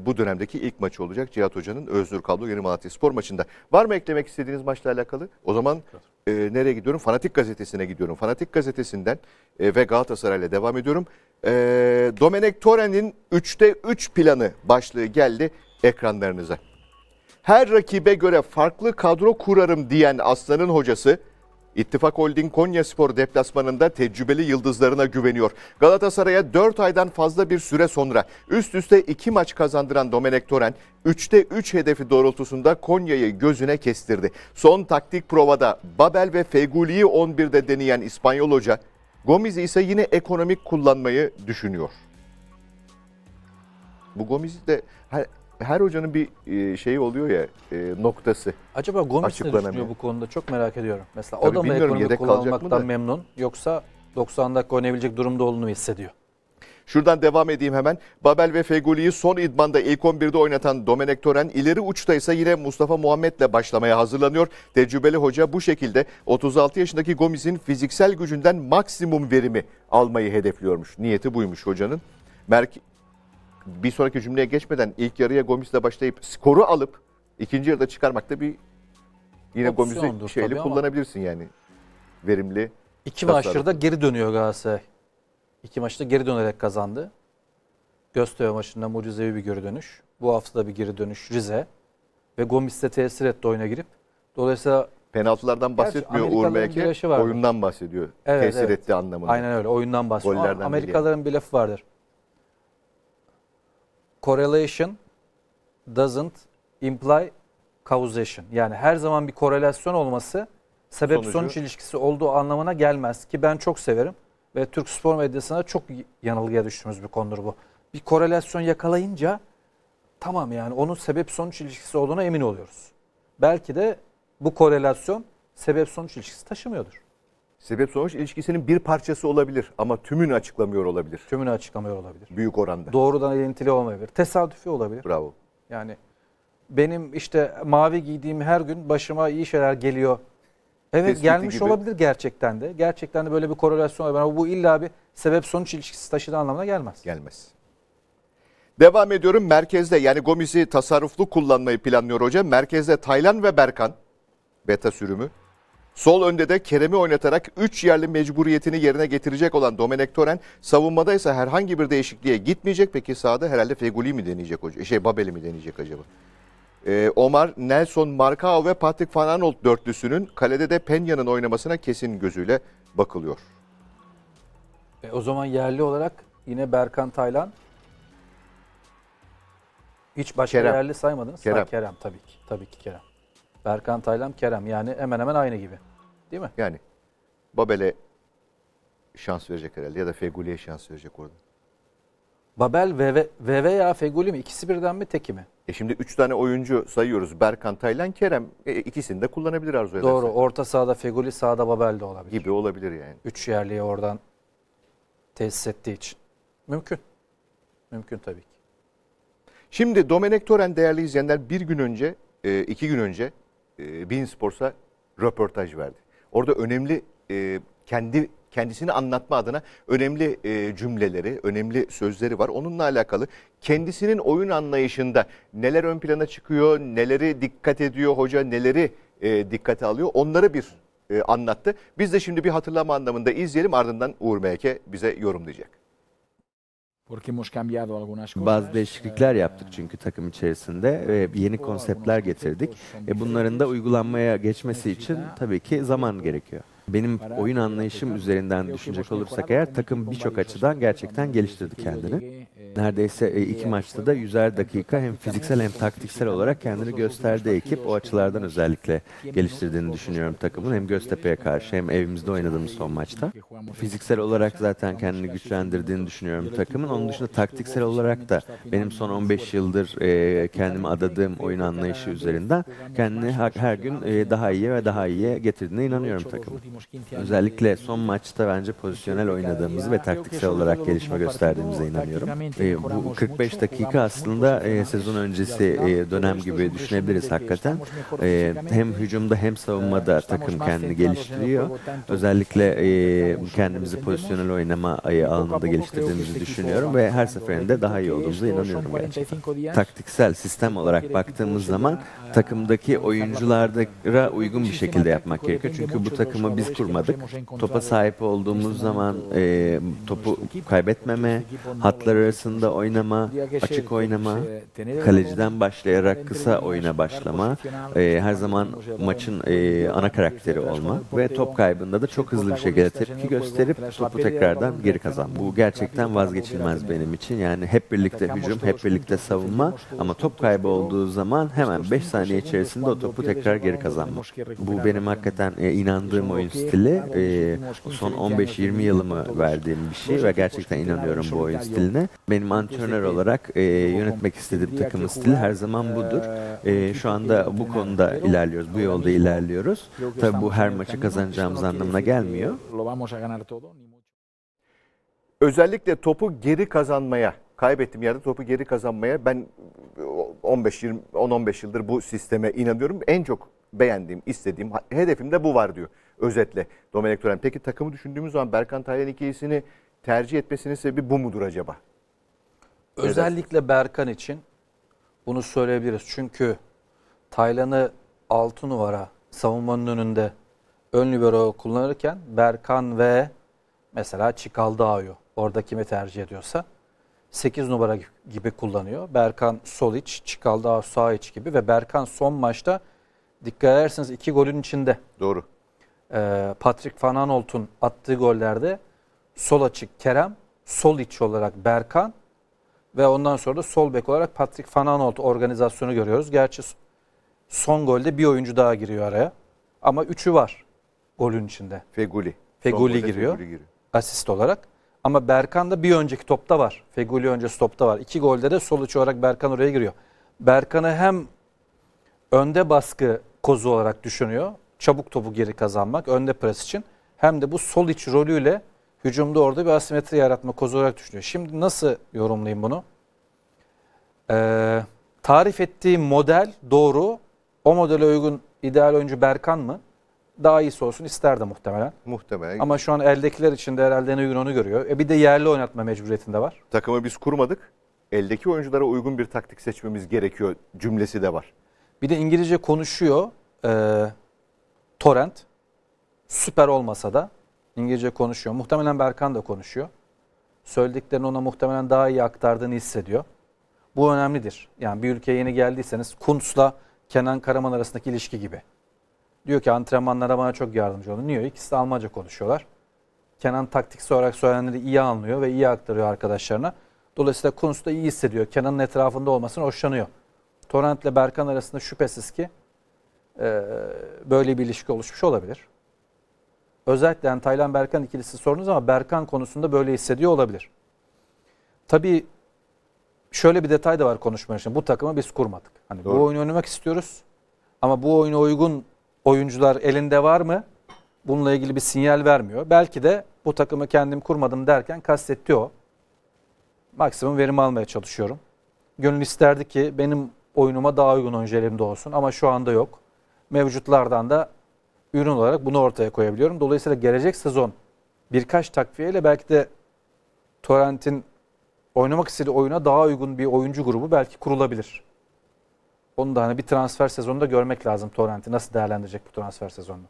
bu dönemdeki ilk maçı olacak Cihat Hoca'nın Özgür Kablo Yeni Malatya Spor maçında. Var mı eklemek istediğiniz maçla alakalı? O zaman e, nereye gidiyorum? Fanatik Gazetesi'ne gidiyorum. Fanatik Gazetesi'nden e, ve Galatasaray'la devam ediyorum. E, Domenek Torren'in 3'te 3 planı başlığı geldi ekranlarınıza her rakibe göre farklı kadro kurarım diyen Aslan'ın hocası İttifak Holding Konya Spor deplasmanında tecrübeli yıldızlarına güveniyor. Galatasaray'a 4 aydan fazla bir süre sonra üst üste 2 maç kazandıran Domenek Toren 3'te 3 hedefi doğrultusunda Konya'yı gözüne kestirdi. Son taktik provada Babel ve Feguli'yi 11'de deneyen İspanyol hoca Gomez ise yine ekonomik kullanmayı düşünüyor. Bu Gomez de her hocanın bir e, şeyi oluyor ya e, noktası. Acaba Gomis ne düşünüyor bu konuda çok merak ediyorum. Mesela Tabii o da mı ekonomik kullanmaktan mı memnun yoksa 90 dakika oynayabilecek durumda olduğunu hissediyor? Şuradan devam edeyim hemen. Babel ve Fegoli'yi son idmanda ilk 11'de oynatan Domenek Toren ileri uçta ise yine Mustafa Muhammed'le başlamaya hazırlanıyor. Tecrübeli hoca bu şekilde 36 yaşındaki Gomis'in fiziksel gücünden maksimum verimi almayı hedefliyormuş. Niyeti buymuş hocanın. Merk bir sonraki cümleye geçmeden ilk yarıya Gomis'le başlayıp skoru alıp ikinci yarıda çıkarmakta bir yine Gomis'i şeyli kullanabilirsin yani. Verimli. İki maçta da geri dönüyor Galatasaray. İki maçta geri dönerek kazandı. Göztepe maçında mucizevi bir geri dönüş. Bu hafta da bir geri dönüş Rize. Ve Gomis tesir etti oyuna girip. Dolayısıyla Penaltılardan bahsetmiyor Uğur Melke. Oyundan bahsediyor. Evet, tesir evet. etti anlamında. Aynen öyle. Oyundan bahsediyor. Gollerden Amerikalıların bir lafı vardır correlation doesn't imply causation. Yani her zaman bir korelasyon olması sebep sonuç ilişkisi olduğu anlamına gelmez ki ben çok severim ve Türk spor medyasına çok yanılgıya düştüğümüz bir konudur bu. Bir korelasyon yakalayınca tamam yani onun sebep sonuç ilişkisi olduğuna emin oluyoruz. Belki de bu korelasyon sebep sonuç ilişkisi taşımıyordur. Sebep sonuç ilişkisinin bir parçası olabilir ama tümünü açıklamıyor olabilir. Tümünü açıklamıyor olabilir. Büyük oranda. Doğrudan ilintili olmayabilir. Tesadüfi olabilir. Bravo. Yani benim işte mavi giydiğim her gün başıma iyi şeyler geliyor. Evet Tespiti gelmiş gibi. olabilir gerçekten de. Gerçekten de böyle bir korelasyon olabilir ama bu illa bir sebep sonuç ilişkisi taşıdığı anlamına gelmez. Gelmez. Devam ediyorum merkezde yani Gomis'i tasarruflu kullanmayı planlıyor hocam. Merkezde Taylan ve Berkan beta sürümü. Sol önde de Kerem'i oynatarak 3 yerli mecburiyetini yerine getirecek olan Domenek Toren savunmada ise herhangi bir değişikliğe gitmeyecek. Peki sağda herhalde Feguli mi deneyecek hoca? Şey Babeli mi deneyecek acaba? Ee, Omar, Nelson, Markao ve Patrick Van Arnold dörtlüsünün kalede de Penya'nın oynamasına kesin gözüyle bakılıyor. E, o zaman yerli olarak yine Berkan Taylan. Hiç başka Kerem. yerli saymadınız. Kerem. Ha, Kerem tabii ki. Tabii ki Kerem. Berkan Taylan, Kerem yani hemen hemen aynı gibi. Değil mi? Yani Babel'e şans verecek herhalde ya da Feguli'ye şans verecek orada. Babel, Veve, Veve ya Feguli mi? İkisi birden mi teki mi? E şimdi üç tane oyuncu sayıyoruz. Berkan, Taylan, Kerem. E, ikisini de kullanabilir arzu ederse. Doğru. Orta sahada Feguli, sağda Babel de olabilir. Gibi olabilir yani. üç yerliye oradan tesis ettiği için. Mümkün. Mümkün tabii ki. Şimdi Domenek Toren değerli izleyenler bir gün önce, e, iki gün önce e, Bein Sports'a röportaj verdi. Orada önemli e, kendi kendisini anlatma adına önemli e, cümleleri, önemli sözleri var. Onunla alakalı kendisinin oyun anlayışında neler ön plana çıkıyor, neleri dikkat ediyor hoca, neleri e, dikkate alıyor onları bir e, anlattı. Biz de şimdi bir hatırlama anlamında izleyelim ardından Uğur Meyke bize yorumlayacak. Bazı eh, değişiklikler yaptık çünkü takım içerisinde ve yeni konseptler getirdik. E bunların da uygulanmaya geçmesi için tabii ki zaman gerekiyor. Benim oyun anlayışım üzerinden düşünecek olursak eğer takım birçok açıdan gerçekten geliştirdi kendini. E, Neredeyse e, iki maçta da yüzer dakika hem fiziksel hem taktiksel olarak kendini gösterdi ekip. O açılardan özellikle geliştirdiğini düşünüyorum takımın. Hem Göztepe'ye karşı hem evimizde oynadığımız son maçta. Fiziksel olarak zaten kendini güçlendirdiğini düşünüyorum takımın. Onun dışında taktiksel olarak da benim son 15 yıldır e, adadığım oyun anlayışı üzerinden kendini her gün daha iyiye ve daha iyiye getirdiğine inanıyorum takımın. Özellikle son maçta bence pozisyonel oynadığımızı ve taktiksel olarak gelişme gösterdiğimize inanıyorum. E, bu 45 dakika aslında e, sezon öncesi e, dönem gibi düşünebiliriz hakikaten. E, hem hücumda hem savunmada takım kendini geliştiriyor. Özellikle e, kendimizi pozisyonel oynama alanında geliştirdiğimizi düşünüyorum ve her seferinde daha iyi olduğumuza inanıyorum gerçekten. Taktiksel sistem olarak baktığımız zaman takımdaki oyunculara uygun bir şekilde yapmak gerekiyor. Çünkü bu takımı biz biz kurmadık. Topa sahip olduğumuz zaman e, topu kaybetmeme, hatlar arasında oynama, açık oynama, kaleciden başlayarak kısa oyuna başlama, e, her zaman maçın e, ana karakteri olma ve top kaybında da çok hızlı bir şekilde tepki gösterip topu tekrardan geri kazan. Bu gerçekten vazgeçilmez benim için. Yani hep birlikte hücum, hep birlikte savunma ama top kaybı olduğu zaman hemen 5 saniye içerisinde o topu tekrar geri kazanma. Bu benim hakikaten e, inandığım oyun stili e, son 15-20 yılımı verdiğim bir şey ve gerçekten inanıyorum bu oyun stiline. Benim antrenör olarak e, yönetmek istediğim takımın stili her zaman budur. E, şu anda bu konuda ilerliyoruz, bu yolda ilerliyoruz. Tabii bu her maçı kazanacağımız anlamına gelmiyor. Özellikle topu geri kazanmaya kaybettiğim yerde topu geri kazanmaya ben 15 20 10 15 yıldır bu sisteme inanıyorum. En çok beğendiğim, istediğim hedefim de bu var diyor özetle Domenek Turan. Peki takımı düşündüğümüz zaman Berkan Taylan ikilisini tercih etmesinin sebebi bu mudur acaba? Özellikle evet. Berkan için bunu söyleyebiliriz. Çünkü Taylan'ı 6 numara savunmanın önünde ön libero kullanırken Berkan ve mesela Çikaldağ'ı orada kimi tercih ediyorsa 8 numara gibi kullanıyor. Berkan sol iç, Çikaldağ sağ iç gibi ve Berkan son maçta dikkat ederseniz 2 golün içinde. Doğru. Ee, Patrick Van Aanholt'un attığı gollerde sol açık Kerem, sol iç olarak Berkan ve ondan sonra da sol bek olarak Patrick Van Aanholt organizasyonu görüyoruz. Gerçi son golde bir oyuncu daha giriyor araya ama üçü var golün içinde. Feguli. Feguli giriyor, Feguli giriyor asist olarak. Ama Berkan da bir önceki topta var. Feguli öncesi topta var. İki golde de sol içi olarak Berkan oraya giriyor. Berkan'ı hem önde baskı kozu olarak düşünüyor çabuk topu geri kazanmak önde pres için hem de bu sol iç rolüyle hücumda orada bir asimetri yaratma kozu olarak düşünüyor. Şimdi nasıl yorumlayayım bunu? Ee, tarif ettiği model doğru. O modele uygun ideal oyuncu Berkan mı? Daha iyisi olsun isterdi muhtemelen. Muhtemelen. Ama şu an eldekiler içinde herhalde en uygun onu görüyor. E bir de yerli oynatma mecburiyetinde var. Takımı biz kurmadık. Eldeki oyunculara uygun bir taktik seçmemiz gerekiyor cümlesi de var. Bir de İngilizce konuşuyor. Ee, torrent süper olmasa da İngilizce konuşuyor. Muhtemelen Berkan da konuşuyor. Söylediklerini ona muhtemelen daha iyi aktardığını hissediyor. Bu önemlidir. Yani bir ülkeye yeni geldiyseniz Kuntz'la Kenan Karaman arasındaki ilişki gibi. Diyor ki antrenmanlara bana çok yardımcı oldu. Niye? İkisi de Almanca konuşuyorlar. Kenan taktiksel olarak söylenenleri iyi anlıyor ve iyi aktarıyor arkadaşlarına. Dolayısıyla Kuntz da iyi hissediyor. Kenan'ın etrafında olmasını hoşlanıyor. Torrent ile Berkan arasında şüphesiz ki e, böyle bir ilişki oluşmuş olabilir. Özellikle yani Taylan-Berkan ikilisi sorunuz ama Berkan konusunda böyle hissediyor olabilir. Tabii şöyle bir detay da var konuşmanın için. Bu takımı biz kurmadık. Hani Doğru. bu oyunu oynamak istiyoruz ama bu oyuna uygun oyuncular elinde var mı? Bununla ilgili bir sinyal vermiyor. Belki de bu takımı kendim kurmadım derken kastetti o. Maksimum verim almaya çalışıyorum. Gönül isterdi ki benim oyunuma daha uygun oyuncu elimde olsun ama şu anda yok mevcutlardan da ürün olarak bunu ortaya koyabiliyorum. Dolayısıyla gelecek sezon birkaç takviyeyle belki de Torrent'in oynamak istediği oyuna daha uygun bir oyuncu grubu belki kurulabilir. Onu da hani bir transfer sezonunda görmek lazım Torrent'i. Nasıl değerlendirecek bu transfer sezonunu?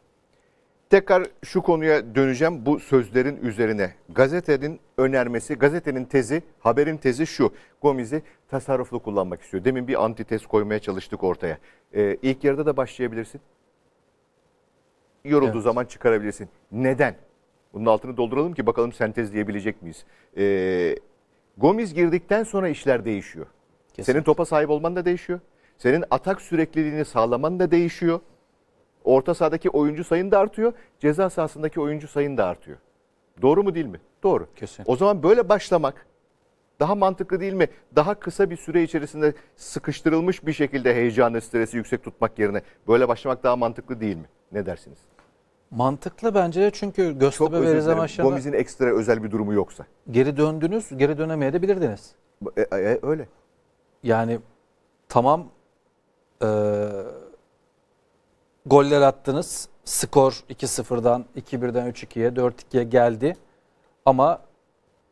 Tekrar şu konuya döneceğim bu sözlerin üzerine. Gazetenin önermesi, gazetenin tezi, haberin tezi şu. Gomez'i tasarruflu kullanmak istiyor. Demin bir antitez koymaya çalıştık ortaya. Ee, ilk yarıda da başlayabilirsin. Yorulduğu evet. zaman çıkarabilirsin. Neden? Bunun altını dolduralım ki bakalım sentezleyebilecek miyiz? Ee, Gomiz girdikten sonra işler değişiyor. Kesinlikle. Senin topa sahip olman da değişiyor. Senin atak sürekliliğini sağlaman da değişiyor. Orta sahadaki oyuncu sayın da artıyor. Ceza sahasındaki oyuncu sayın da artıyor. Doğru mu değil mi? Doğru. Kesin. O zaman böyle başlamak daha mantıklı değil mi? Daha kısa bir süre içerisinde sıkıştırılmış bir şekilde heyecanı, stresi yüksek tutmak yerine böyle başlamak daha mantıklı değil mi? Ne dersiniz? Mantıklı bence de çünkü Göztepe ve Rize maçlarına... Gomez'in ekstra özel bir durumu yoksa. Geri döndünüz, geri dönemeyebilirdiniz. E, e, e öyle. Yani tamam e, goller attınız. Skor 2-0'dan 2-1'den 3-2'ye 4-2'ye geldi. Ama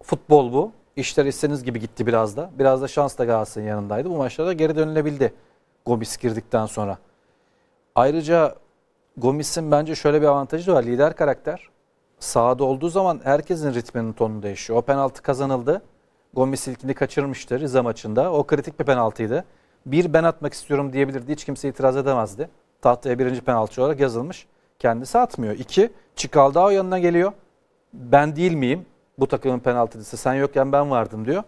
futbol bu. İşler isteniz gibi gitti biraz da. Biraz da şans da Galatasaray'ın yanındaydı. Bu maçlarda geri dönülebildi. Gomis girdikten sonra. Ayrıca Gomis'in bence şöyle bir avantajı var. Lider karakter. Sahada olduğu zaman herkesin ritminin tonu değişiyor. O penaltı kazanıldı. Gomis ilkini kaçırmıştı Rize maçında. O kritik bir penaltıydı. Bir ben atmak istiyorum diyebilirdi. Hiç kimse itiraz edemezdi. Tahtaya birinci penaltı olarak yazılmış. Kendisi atmıyor. İki, Çikaldao yanına geliyor. Ben değil miyim? Bu takımın penaltıcısı. Sen yokken ben vardım diyor.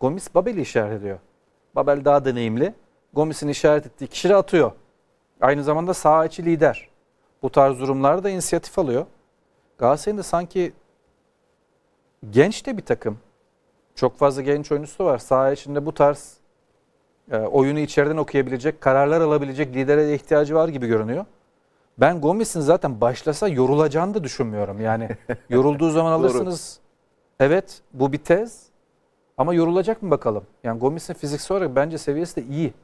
Gomis Babel'i işaret ediyor. Babel daha deneyimli. Gomis'in işaret ettiği kişi atıyor. Aynı zamanda sağ içi lider. Bu tarz durumlarda inisiyatif alıyor. Galatasaray'ın da sanki genç de bir takım. Çok fazla genç oyuncusu var. Saha içinde bu tarz e, oyunu içeriden okuyabilecek, kararlar alabilecek lidere de ihtiyacı var gibi görünüyor. Ben Gomis'in zaten başlasa yorulacağını da düşünmüyorum. Yani yorulduğu zaman alırsınız. evet bu bir tez ama yorulacak mı bakalım? Yani Gomis'in fiziksel olarak bence seviyesi de iyi.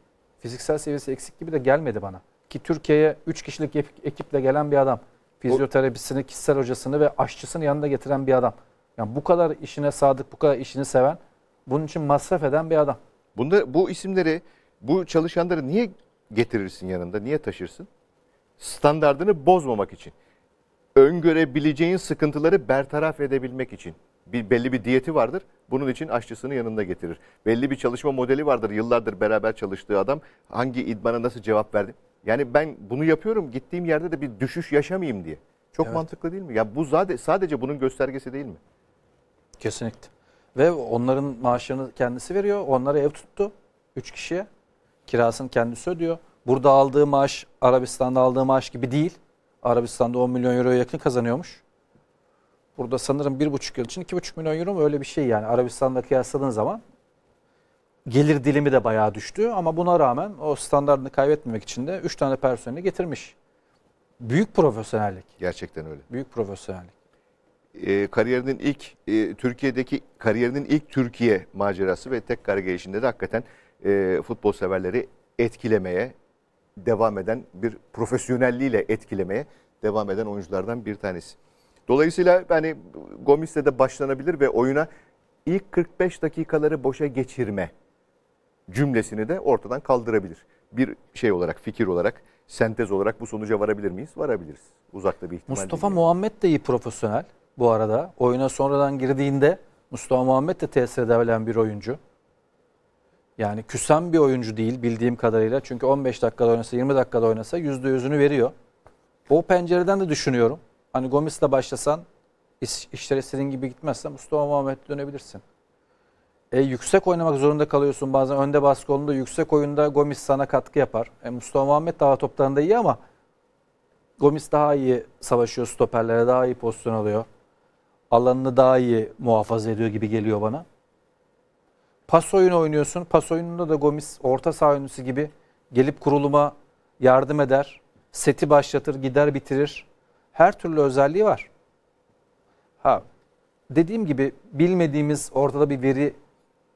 Fiziksel seviyesi eksik gibi de gelmedi bana. Ki Türkiye'ye 3 kişilik ekiple gelen bir adam. Fizyoterapisini, kişisel hocasını ve aşçısını yanında getiren bir adam. Yani bu kadar işine sadık, bu kadar işini seven, bunun için masraf eden bir adam. Bunda, bu isimleri, bu çalışanları niye getirirsin yanında, niye taşırsın? Standardını bozmamak için. Öngörebileceğin sıkıntıları bertaraf edebilmek için. Bir, belli bir diyeti vardır. Bunun için aşçısını yanında getirir. Belli bir çalışma modeli vardır. Yıllardır beraber çalıştığı adam hangi idmana nasıl cevap verdi? Yani ben bunu yapıyorum. Gittiğim yerde de bir düşüş yaşamayayım diye. Çok evet. mantıklı değil mi? Ya bu sadece, sadece bunun göstergesi değil mi? Kesinlikle. Ve onların maaşlarını kendisi veriyor. Onlara ev tuttu. Üç kişiye. Kirasını kendisi ödüyor. Burada aldığı maaş Arabistan'da aldığı maaş gibi değil. Arabistan'da 10 milyon euroya yakın kazanıyormuş. Burada sanırım 1,5 yıl için 2,5 milyon euro mu öyle bir şey yani. Arabistan'la kıyasladığın zaman gelir dilimi de bayağı düştü. Ama buna rağmen o standartını kaybetmemek için de 3 tane personeli getirmiş. Büyük profesyonellik. Gerçekten öyle. Büyük profesyonellik e, kariyerinin ilk e, Türkiye'deki kariyerinin ilk Türkiye macerası ve tek kare gelişinde de hakikaten e, futbol severleri etkilemeye devam eden bir profesyonelliğiyle etkilemeye devam eden oyunculardan bir tanesi. Dolayısıyla hani Gomis'te de başlanabilir ve oyuna ilk 45 dakikaları boşa geçirme cümlesini de ortadan kaldırabilir. Bir şey olarak, fikir olarak, sentez olarak bu sonuca varabilir miyiz? Varabiliriz. Uzakta bir ihtimal Mustafa değil. Muhammed de iyi profesyonel bu arada. Oyuna sonradan girdiğinde Mustafa Muhammed de tesir edebilen bir oyuncu. Yani küsen bir oyuncu değil bildiğim kadarıyla. Çünkü 15 dakikada oynasa 20 dakikada oynasa %100'ünü veriyor. O pencereden de düşünüyorum. Hani Gomis'le başlasan iş, işler istediğin gibi gitmezse Mustafa Muhammed'e dönebilirsin. E, yüksek oynamak zorunda kalıyorsun. Bazen önde baskı olduğunda yüksek oyunda Gomis sana katkı yapar. E, Mustafa Muhammed daha toplarında iyi ama Gomis daha iyi savaşıyor stoperlere, daha iyi pozisyon alıyor alanını daha iyi muhafaza ediyor gibi geliyor bana. Pas oyunu oynuyorsun. Pas oyununda da Gomis orta saha oyuncusu gibi gelip kuruluma yardım eder. Seti başlatır, gider bitirir. Her türlü özelliği var. Ha dediğim gibi bilmediğimiz ortada bir veri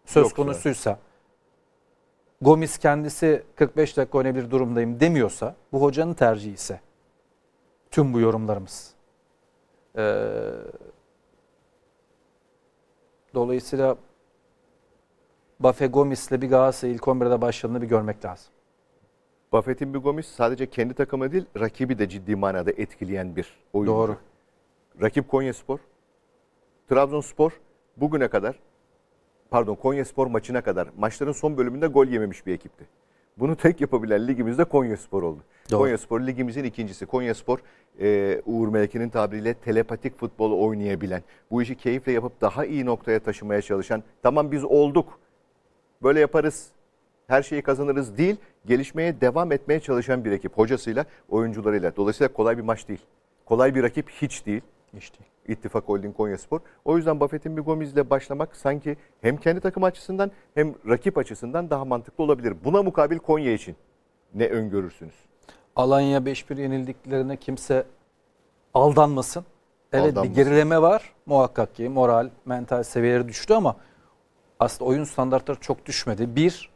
söz Yoksa. konusuysa Gomis kendisi 45 dakika oynayabilir durumdayım demiyorsa bu hocanın tercihi ise tüm bu yorumlarımız. Ee, Dolayısıyla Bafe Gomis'le bir Galatasaray ilk 11'de başladığını bir görmek lazım. Buffett'in bir Gomis sadece kendi takımı değil rakibi de ciddi manada etkileyen bir oyuncu. Doğru. Rakip Konyaspor. Trabzonspor bugüne kadar pardon Konyaspor maçına kadar maçların son bölümünde gol yememiş bir ekipti. Bunu tek yapabilen ligimizde Konya Spor oldu. Doğru. Konya Spor ligimizin ikincisi. Konya Spor e, Uğur Melke'nin tabiriyle telepatik futbolu oynayabilen, bu işi keyifle yapıp daha iyi noktaya taşımaya çalışan, tamam biz olduk, böyle yaparız, her şeyi kazanırız değil, gelişmeye devam etmeye çalışan bir ekip. Hocasıyla, oyuncularıyla. Dolayısıyla kolay bir maç değil. Kolay bir rakip hiç değil. Hiç değil. İttifak Holding Konyaspor. O yüzden Buffett'in bir Gomez'le başlamak sanki hem kendi takım açısından hem rakip açısından daha mantıklı olabilir. Buna mukabil Konya için ne öngörürsünüz? Alanya 5-1 yenildiklerine kimse aldanmasın. Evet aldanmasın. bir gerileme var muhakkak ki moral, mental seviyeleri düştü ama aslında oyun standartları çok düşmedi. Bir,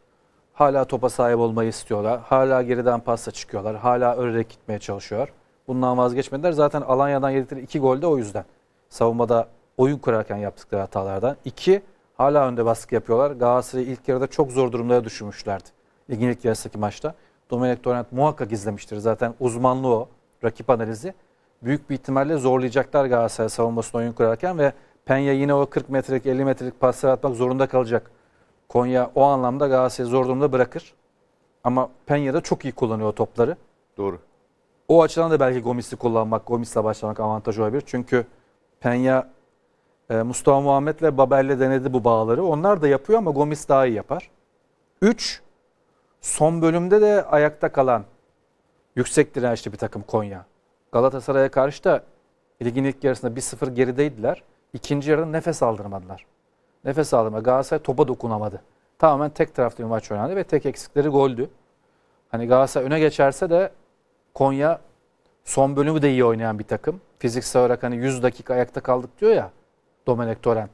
hala topa sahip olmayı istiyorlar. Hala geriden pasta çıkıyorlar. Hala örerek gitmeye çalışıyor. Bundan vazgeçmediler. Zaten Alanya'dan yedikleri iki gol de o yüzden savunmada oyun kurarken yaptıkları hatalardan. İki, hala önde baskı yapıyorlar. Galatasaray'ı ilk yarıda çok zor durumlara düşürmüşlerdi. Ligin ilk yarısındaki maçta. Dominik Torrent muhakkak izlemiştir. Zaten uzmanlığı o. Rakip analizi. Büyük bir ihtimalle zorlayacaklar Galatasaray savunmasını oyun kurarken ve Penya yine o 40 metrelik 50 metrelik pasları atmak zorunda kalacak. Konya o anlamda Galatasaray'ı zor durumda bırakır. Ama Penya da çok iyi kullanıyor o topları. Doğru. O açıdan da belki Gomis'i kullanmak, Gomis'le başlamak avantaj olabilir. Çünkü Penya, e, Mustafa Muhammed ve Babel'le denedi bu bağları. Onlar da yapıyor ama Gomis daha iyi yapar. 3. Son bölümde de ayakta kalan yüksek dirençli bir takım Konya. Galatasaray'a karşı da ligin ilk yarısında 1-0 gerideydiler. İkinci yarıda nefes aldırmadılar. Nefes aldırma. Galatasaray topa dokunamadı. Tamamen tek taraflı bir maç oynandı ve tek eksikleri goldü. Hani Galatasaray öne geçerse de Konya son bölümü de iyi oynayan bir takım. Fiziksel olarak hani 100 dakika ayakta kaldık diyor ya Domenek Torrent.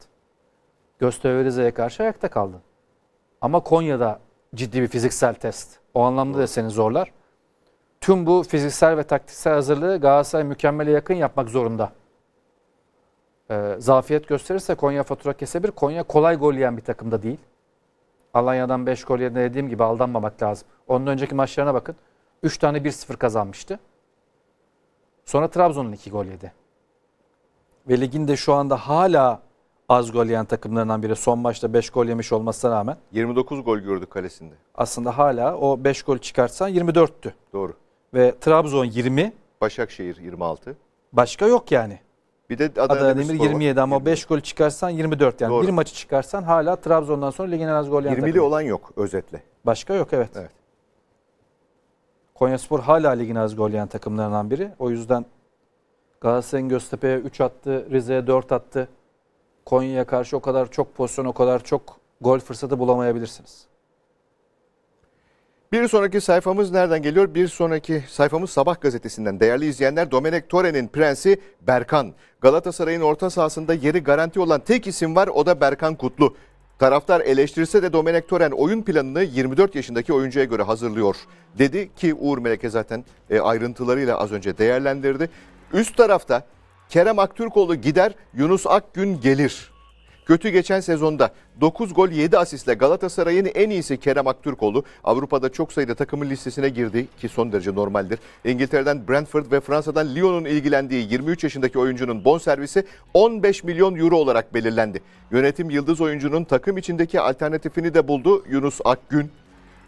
Göztepe Rize'ye karşı ayakta kaldın. Ama Konya'da ciddi bir fiziksel test. O anlamda da seni zorlar. Tüm bu fiziksel ve taktiksel hazırlığı Galatasaray mükemmele yakın yapmak zorunda. Ee, zafiyet gösterirse Konya fatura kesebilir. Konya kolay gol yiyen bir takım da değil. Alanya'dan 5 gol yerine dediğim gibi aldanmamak lazım. Onun önceki maçlarına bakın. 3 tane 1-0 kazanmıştı. Sonra Trabzon'un iki gol yedi. Ve ligin de şu anda hala az gol yiyen takımlarından biri. Son maçta 5 gol yemiş olmasına rağmen. 29 gol gördü kalesinde. Aslında hala o 5 gol çıkartsan 24'tü. Doğru. Ve Trabzon 20. Başakşehir 26. Başka yok yani. Bir de Adana, Adana Demir 27 var. ama 20. 5 gol çıkarsan 24 yani. Doğru. Bir maçı çıkarsan hala Trabzon'dan sonra ligin en az gol yiyen 20'li olan yok özetle. Başka yok evet. Evet. Konyaspor hala ligin az gol yiyen takımlarından biri. O yüzden Galatasaray'ın Göztepe'ye 3 attı, Rize'ye 4 attı. Konya'ya karşı o kadar çok pozisyon, o kadar çok gol fırsatı bulamayabilirsiniz. Bir sonraki sayfamız nereden geliyor? Bir sonraki sayfamız Sabah gazetesinden. Değerli izleyenler Domenek Toren'in prensi Berkan. Galatasaray'ın orta sahasında yeri garanti olan tek isim var o da Berkan Kutlu. Taraftar eleştirse de Domenek Toren oyun planını 24 yaşındaki oyuncuya göre hazırlıyor dedi ki Uğur Meleke zaten e, ayrıntılarıyla az önce değerlendirdi. Üst tarafta Kerem Aktürkoğlu gider, Yunus Akgün gelir. Götü geçen sezonda 9 gol 7 asistle Galatasaray'ın en iyisi Kerem Aktürkoğlu. Avrupa'da çok sayıda takımın listesine girdi ki son derece normaldir. İngiltere'den Brentford ve Fransa'dan Lyon'un ilgilendiği 23 yaşındaki oyuncunun bonservisi 15 milyon euro olarak belirlendi. Yönetim yıldız oyuncunun takım içindeki alternatifini de buldu. Yunus Akgün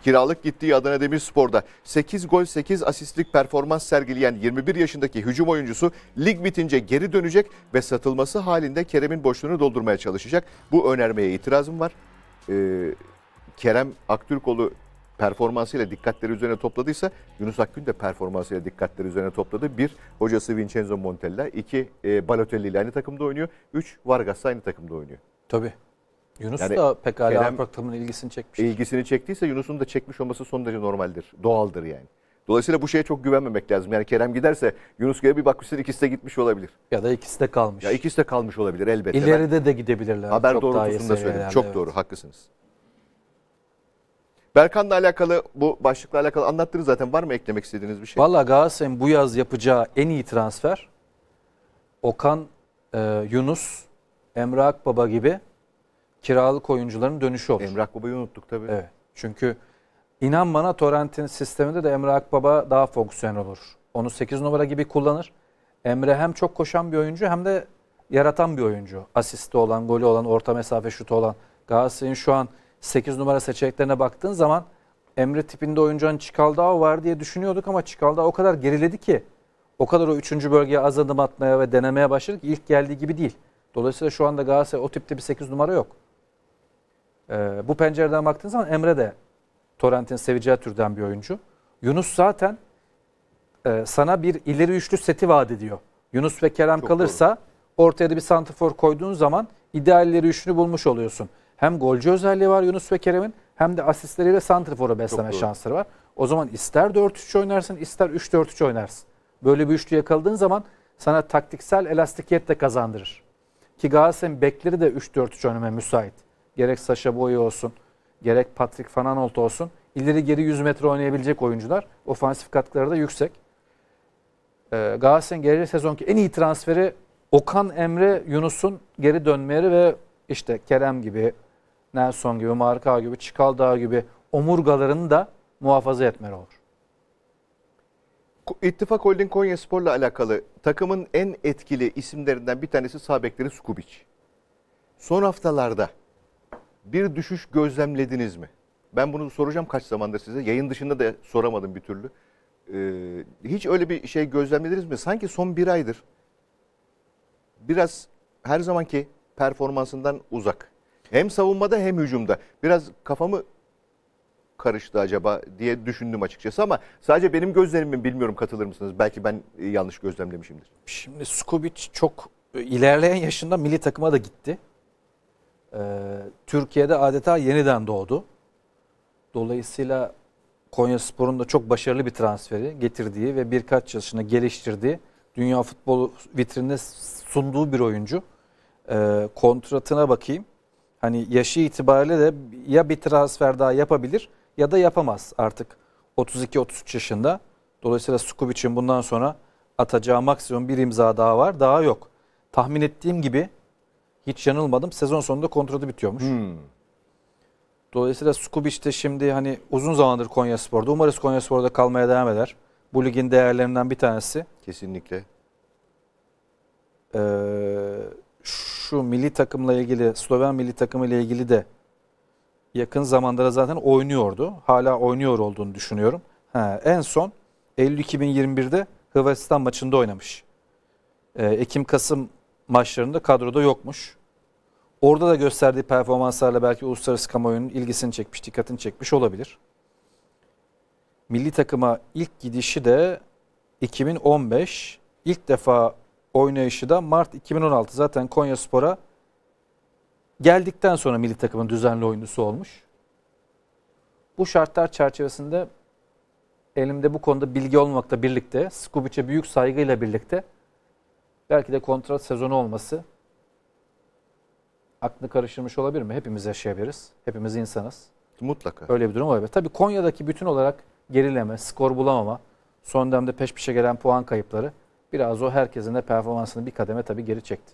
Kiralık gittiği Adana Demirspor'da 8 gol 8 asistlik performans sergileyen 21 yaşındaki hücum oyuncusu lig bitince geri dönecek ve satılması halinde Kerem'in boşluğunu doldurmaya çalışacak. Bu önermeye itirazım var. Ee, Kerem Aktürkoğlu performansıyla dikkatleri üzerine topladıysa Yunus Akgün de performansıyla dikkatleri üzerine topladı. Bir, hocası Vincenzo Montella. iki e, Balotelli ile aynı takımda oynuyor. Üç, Vargas aynı takımda oynuyor. Tabii. Yunus yani da pekala Kerem, Avrupa takımının ilgisini çekmiş. İlgisini çektiyse Yunus'un da çekmiş olması son derece normaldir. Doğaldır yani. Dolayısıyla bu şeye çok güvenmemek lazım. Yani Kerem giderse Yunus Göğe bir bakmışsın ikisi de gitmiş olabilir. Ya da ikisi de kalmış. Ya ikisi de kalmış olabilir elbette. İleride ben, de gidebilirler. Haber çok doğrultusunda söyledim. Çok evet. doğru haklısınız. Berkan'la alakalı bu başlıkla alakalı anlattınız zaten. Var mı eklemek istediğiniz bir şey? Valla Galatasaray'ın bu yaz yapacağı en iyi transfer Okan, e, Yunus, Emre Akbaba gibi kiralık oyuncuların dönüşü olur. Emrah Baba'yı unuttuk tabii. Evet. Çünkü inan bana Torrent'in sisteminde de Emre Akbaba daha fonksiyonel olur. Onu 8 numara gibi kullanır. Emre hem çok koşan bir oyuncu hem de yaratan bir oyuncu. Asisti olan, golü olan, orta mesafe şutu olan. Galatasaray'ın şu an 8 numara seçeneklerine baktığın zaman Emre tipinde oyuncu'nun hani Çikaldağ var diye düşünüyorduk ama Çikaldağ o kadar geriledi ki o kadar o 3. bölgeye az adım atmaya ve denemeye başladık ilk geldiği gibi değil. Dolayısıyla şu anda Galatasaray o tipte bir 8 numara yok. E, bu pencereden baktığın zaman Emre de Torrent'in seveceği türden bir oyuncu. Yunus zaten e, sana bir ileri üçlü seti vaat ediyor. Yunus ve Kerem Çok kalırsa doğru. ortaya da bir santifor koyduğun zaman idealleri üçlü bulmuş oluyorsun. Hem golcü özelliği var Yunus ve Kerem'in hem de asistleriyle Santifor'a besleme şansları var. O zaman ister 4-3 oynarsın ister 3-4-3 oynarsın. Böyle bir üçlü yakaladığın zaman sana taktiksel elastikiyet de kazandırır. Ki Galatasaray'ın bekleri de 3-4-3 oynamaya müsait gerek Sasha Boy olsun, gerek Patrick Fananolt olsun ileri geri 100 metre oynayabilecek oyuncular. Ofansif katkıları da yüksek. Ee, Galatasaray'ın gelecek sezonki en iyi transferi Okan Emre Yunus'un geri dönmeleri ve işte Kerem gibi, Nelson gibi, Marka gibi, Çikaldağ gibi omurgalarını da muhafaza etmeleri olur. İttifak Holding Konya Spor'la alakalı takımın en etkili isimlerinden bir tanesi sağ Skubic. Son haftalarda bir düşüş gözlemlediniz mi? Ben bunu soracağım kaç zamandır size. Yayın dışında da soramadım bir türlü. Ee, hiç öyle bir şey gözlemlediniz mi? Sanki son bir aydır biraz her zamanki performansından uzak. Hem savunmada hem hücumda. Biraz kafamı karıştı acaba diye düşündüm açıkçası ama sadece benim gözlerimim bilmiyorum katılır mısınız? Belki ben e, yanlış gözlemlemişimdir. Şimdi Skubic çok e, ilerleyen yaşında milli takıma da gitti. Ee, Türkiye'de adeta yeniden doğdu. Dolayısıyla Konya Spor'un da çok başarılı bir transferi getirdiği ve birkaç yaşını geliştirdiği dünya futbolu vitrinine sunduğu bir oyuncu. E, kontratına bakayım. Hani yaşı itibariyle de ya bir transfer daha yapabilir ya da yapamaz artık. 32-33 yaşında. Dolayısıyla Skup için bundan sonra atacağı maksimum bir imza daha var. Daha yok. Tahmin ettiğim gibi hiç yanılmadım sezon sonunda kontratı bitiyormuş. Hmm. Dolayısıyla Skubic de şimdi hani uzun zamandır Konya Spor'da. Umarız Konya Spor'da kalmaya devam eder. Bu ligin değerlerinden bir tanesi. Kesinlikle. Ee, şu milli takımla ilgili, Sloven milli takımı ile ilgili de yakın zamanda da zaten oynuyordu. Hala oynuyor olduğunu düşünüyorum. Ha, en son Eylül 2021'de Hırvatistan maçında oynamış. Ee, Ekim-Kasım maçlarında kadroda yokmuş. Orada da gösterdiği performanslarla belki uluslararası kamuoyunun ilgisini çekmiş, dikkatini çekmiş olabilir. Milli takıma ilk gidişi de 2015. İlk defa oynayışı da Mart 2016. Zaten Konya Spor'a geldikten sonra milli takımın düzenli oyuncusu olmuş. Bu şartlar çerçevesinde elimde bu konuda bilgi olmakla birlikte, Skubic'e büyük saygıyla birlikte belki de kontrat sezonu olması aklını karıştırmış olabilir mi? Hepimiz yaşayabiliriz. Hepimiz insanız. Mutlaka. Öyle bir durum olabilir. Tabii Konya'daki bütün olarak gerileme, skor bulamama, son dönemde peş peşe gelen puan kayıpları biraz o herkesin de performansını bir kademe tabii geri çekti.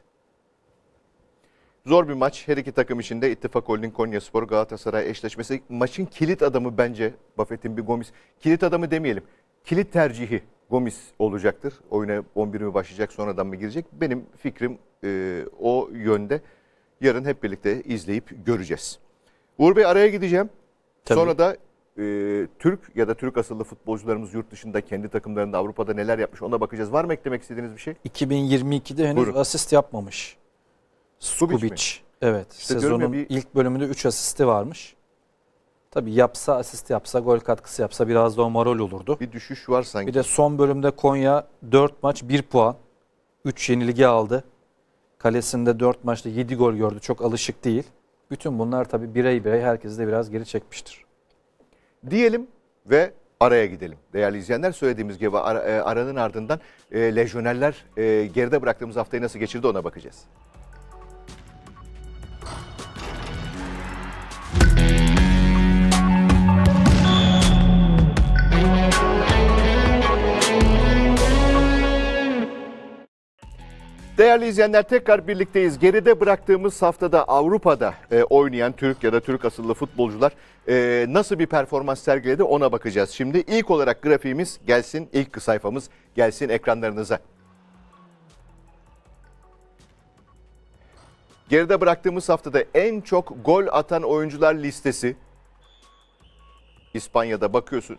Zor bir maç. Her iki takım için de İttifak Holding Konya Spor Galatasaray eşleşmesi. Maçın kilit adamı bence Buffett'in bir Gomis. Kilit adamı demeyelim. Kilit tercihi Gomis olacaktır. Oyuna 11 mi başlayacak sonradan mı girecek? Benim fikrim e, o yönde yarın hep birlikte izleyip göreceğiz. Uğur Bey araya gideceğim. Tabii. Sonra da e, Türk ya da Türk asıllı futbolcularımız yurt dışında kendi takımlarında Avrupa'da neler yapmış ona bakacağız. Var mı eklemek istediğiniz bir şey? 2022'de henüz Buyurun. asist yapmamış. Skubic. Evet. İşte sezonun bir... ilk bölümünde 3 asisti varmış. Tabi yapsa asist yapsa gol katkısı yapsa biraz daha moral olurdu. Bir düşüş var sanki. Bir de son bölümde Konya 4 maç 1 puan. 3 yenilgi aldı kalesinde 4 maçta 7 gol gördü. Çok alışık değil. Bütün bunlar tabii birey birey herkesi de biraz geri çekmiştir. Diyelim ve araya gidelim. Değerli izleyenler söylediğimiz gibi ara, e, aranın ardından e, lejyoneller e, geride bıraktığımız haftayı nasıl geçirdi ona bakacağız. Değerli izleyenler tekrar birlikteyiz. Geride bıraktığımız haftada Avrupa'da e, oynayan Türk ya da Türk asıllı futbolcular e, nasıl bir performans sergiledi ona bakacağız. Şimdi ilk olarak grafiğimiz gelsin, ilk sayfamız gelsin ekranlarınıza. Geride bıraktığımız haftada en çok gol atan oyuncular listesi. İspanya'da bakıyorsun.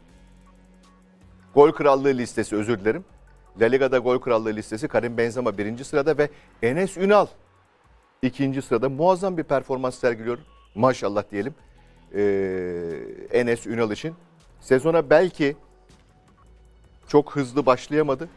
Gol krallığı listesi özür dilerim. La Liga'da gol krallığı listesi Karim Benzema birinci sırada ve Enes Ünal ikinci sırada muazzam bir performans sergiliyor. Maşallah diyelim ee, Enes Ünal için. Sezona belki çok hızlı başlayamadı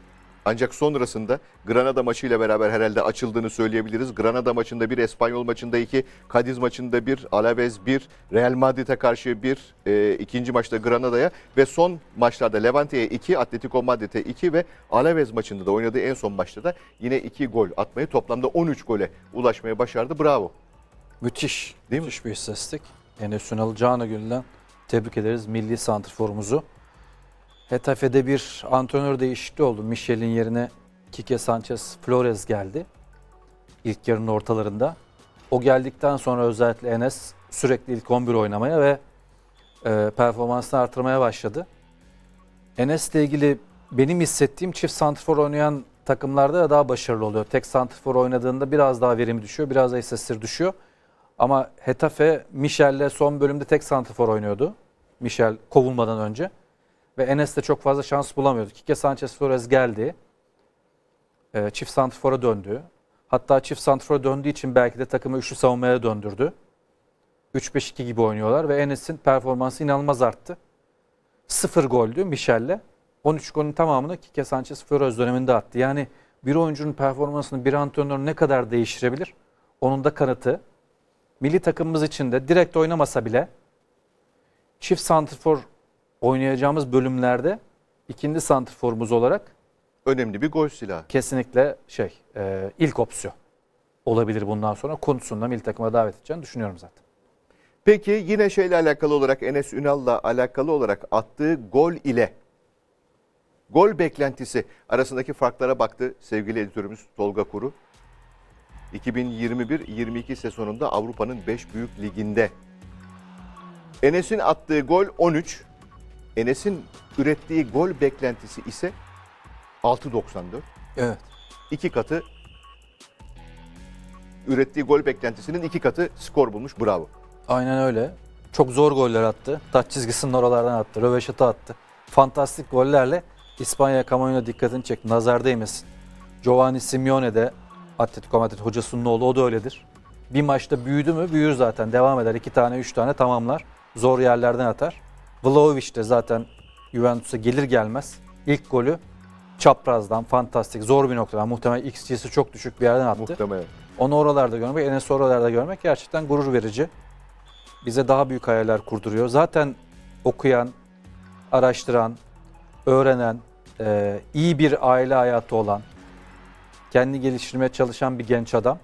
ancak sonrasında Granada maçıyla beraber herhalde açıldığını söyleyebiliriz. Granada maçında bir, İspanyol maçında iki, Kadiz maçında bir, Alaves bir, Real Madrid'e karşı bir, e, ikinci maçta Granada'ya ve son maçlarda Levante'ye iki, Atletico Madrid'e iki ve Alaves maçında da oynadığı en son maçta da yine iki gol atmayı toplamda 13 gole ulaşmaya başardı. Bravo. Müthiş. Değil Müthiş mi? bir istatistik. Yani Sünal Canagül'den tebrik ederiz milli santrforumuzu. Hetafe'de bir antrenör değişikliği oldu. Michel'in yerine Kike Sanchez Flores geldi. İlk yarının ortalarında. O geldikten sonra özellikle Enes sürekli ilk 11 oynamaya ve e, performansını artırmaya başladı. Enes'le ilgili benim hissettiğim çift santrfor oynayan takımlarda da daha başarılı oluyor. Tek santrfor oynadığında biraz daha verimi düşüyor, biraz da istatistik düşüyor. Ama Hetafe Michel'le son bölümde tek santrfor oynuyordu. Michel kovulmadan önce ve Enes de çok fazla şans bulamıyordu. Kike Sanchez Flores geldi. E, çift santrfora döndü. Hatta çift santrfora döndüğü için belki de takımı üçlü savunmaya döndürdü. 3-5-2 gibi oynuyorlar ve Enes'in performansı inanılmaz arttı. 0 goldü Michel'le. 13 golün tamamını Kike Sanchez Flores döneminde attı. Yani bir oyuncunun performansını bir antrenör ne kadar değiştirebilir? Onun da kanıtı. Milli takımımız için de direkt oynamasa bile çift santrfor oynayacağımız bölümlerde ikinci santrforumuz olarak önemli bir gol silahı. kesinlikle şey e, ilk opsiyon olabilir bundan sonra. Konusunda milli takıma davet edeceğini düşünüyorum zaten. Peki yine şeyle alakalı olarak Enes Ünal'la alakalı olarak attığı gol ile gol beklentisi arasındaki farklara baktı sevgili editörümüz Tolga Kuru. 2021-22 sezonunda Avrupa'nın 5 büyük liginde Enes'in attığı gol 13, Enes'in ürettiği gol beklentisi ise 6.94. Evet. İki katı ürettiği gol beklentisinin iki katı skor bulmuş. Bravo. Aynen öyle. Çok zor goller attı. Taç çizgisinin oralardan attı. Röveşata attı. Fantastik gollerle İspanya kamuoyuna dikkatini çekti. Nazar değmesin. Giovanni Simeone de Atletico Madrid hocasının oğlu o da öyledir. Bir maçta büyüdü mü büyür zaten. Devam eder. iki tane, üç tane tamamlar. Zor yerlerden atar. Vlaovic de zaten Juventus'a gelir gelmez ilk golü çaprazdan fantastik zor bir noktadan muhtemelen xG'si çok düşük bir yerden attı. Muhtemelen. Onu oralarda görmek, Enes oralarda görmek gerçekten gurur verici. Bize daha büyük hayaller kurduruyor. Zaten okuyan, araştıran, öğrenen, e, iyi bir aile hayatı olan, kendi geliştirmeye çalışan bir genç adam.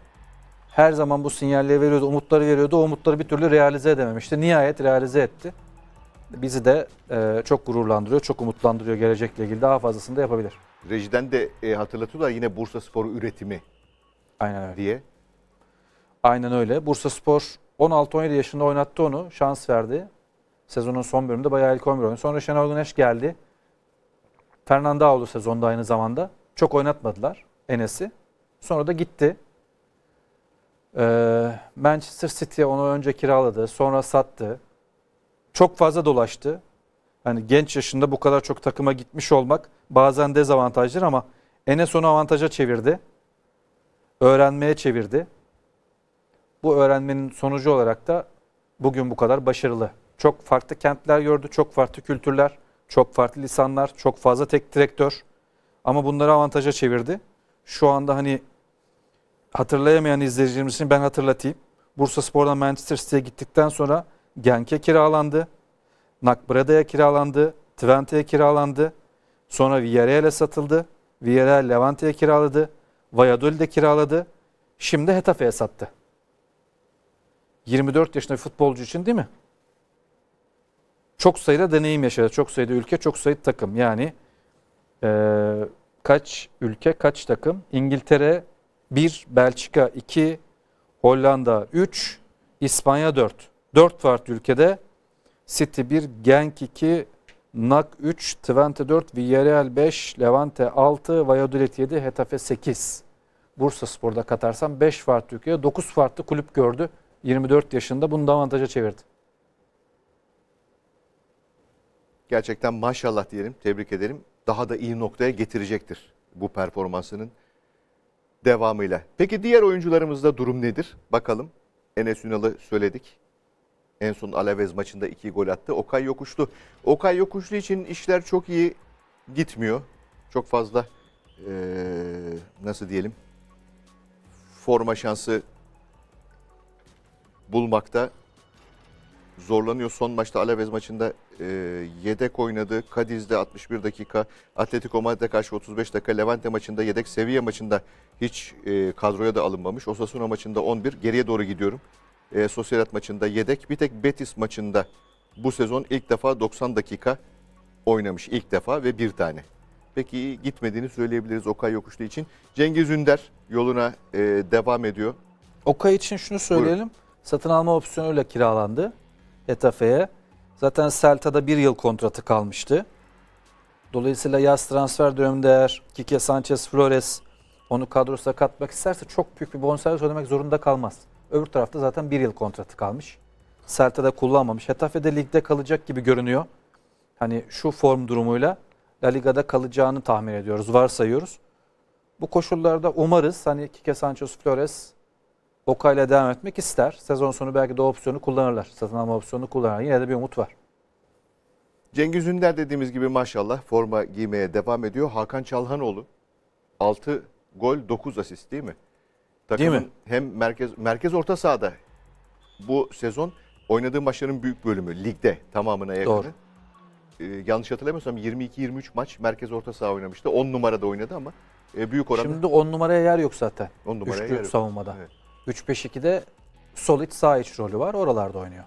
Her zaman bu sinyalleri veriyordu, umutları veriyordu. O umutları bir türlü realize edememişti. Nihayet realize etti bizi de e, çok gururlandırıyor, çok umutlandırıyor gelecekle ilgili. Daha fazlasını da yapabilir. Rejiden de e, hatırlatıyorlar yine Bursa Spor üretimi Aynen öyle. diye. Aynen öyle. Bursa Spor 16-17 yaşında oynattı onu. Şans verdi. Sezonun son bölümünde bayağı ilk 11 oynadı. Sonra Şenol Güneş geldi. Fernandaoğlu sezonda aynı zamanda. Çok oynatmadılar Enes'i. Sonra da gitti. Ee, Manchester City onu önce kiraladı. Sonra sattı çok fazla dolaştı. Hani genç yaşında bu kadar çok takıma gitmiş olmak bazen dezavantajdır ama Enes onu avantaja çevirdi. Öğrenmeye çevirdi. Bu öğrenmenin sonucu olarak da bugün bu kadar başarılı. Çok farklı kentler gördü, çok farklı kültürler, çok farklı lisanlar, çok fazla tek direktör. Ama bunları avantaja çevirdi. Şu anda hani hatırlayamayan izleyicilerimiz için ben hatırlatayım. Bursa Spor'dan Manchester City'ye gittikten sonra Genk'e kiralandı. Nakbrada'ya kiralandı. Twente'ye kiralandı. Sonra Villarreal'e satıldı. Villarreal Levante'ye kiraladı. Valladolid'e kiraladı. Şimdi Hetafe'ye sattı. 24 yaşında futbolcu için değil mi? Çok sayıda deneyim yaşadı. Çok sayıda ülke, çok sayıda takım. Yani ee, kaç ülke, kaç takım? İngiltere 1, Belçika 2, Hollanda 3, İspanya 4. 4 farklı ülkede City 1, Genk 2, Nak 3, Twente 4, Villarreal 5, Levante 6, Valladolid 7, Hetafe 8. Bursa Spor'da katarsam 5 farklı ülkeye 9 farklı kulüp gördü. 24 yaşında bunu da avantaja çevirdi. Gerçekten maşallah diyelim, tebrik edelim. Daha da iyi noktaya getirecektir bu performansının devamıyla. Peki diğer oyuncularımızda durum nedir? Bakalım. Enes Ünal'ı söyledik. En son Alavez maçında iki gol attı. Okay Yokuşlu. Okay Yokuşlu için işler çok iyi gitmiyor. Çok fazla ee, nasıl diyelim forma şansı bulmakta zorlanıyor. Son maçta Alavez maçında e, yedek oynadı. Kadiz'de 61 dakika, Atletico Madrid'e karşı 35 dakika, Levante maçında yedek, Sevilla maçında hiç e, kadroya da alınmamış. Osasuna maçında 11, geriye doğru gidiyorum e, Sosyalet maçında yedek. Bir tek Betis maçında bu sezon ilk defa 90 dakika oynamış ilk defa ve bir tane. Peki gitmediğini söyleyebiliriz Okay Yokuşlu için. Cengiz Ünder yoluna e, devam ediyor. Okay için şunu söyleyelim. Buyurun. Satın alma opsiyonuyla kiralandı Etafe'ye. Zaten Celta'da bir yıl kontratı kalmıştı. Dolayısıyla yaz transfer döneminde eğer Kike Sanchez Flores onu kadrosuna katmak isterse çok büyük bir bonservis ödemek zorunda kalmaz. Öbür tarafta zaten bir yıl kontratı kalmış. Celta'da kullanmamış. Hetafe'de ligde kalacak gibi görünüyor. Hani şu form durumuyla La Liga'da kalacağını tahmin ediyoruz, varsayıyoruz. Bu koşullarda umarız hani Kike Sanchez Flores Boca ile devam etmek ister. Sezon sonu belki de opsiyonu kullanırlar. Satın alma opsiyonu kullanırlar. Yine de bir umut var. Cengiz Ünder dediğimiz gibi maşallah forma giymeye devam ediyor. Hakan Çalhanoğlu 6 gol 9 asist değil mi? Takımın Değil mi? hem merkez merkez orta sahada bu sezon oynadığı maçların büyük bölümü ligde tamamına yakını. Doğru. Ee, yanlış hatırlamıyorsam 22-23 maç merkez orta saha oynamıştı. 10 numarada oynadı ama e, büyük oranda. Şimdi 10 numaraya yer yok zaten. 10 numaraya Üçlü yer yok. savunmada. Evet. 3-5-2'de sol sağ iç rolü var. Oralarda oynuyor.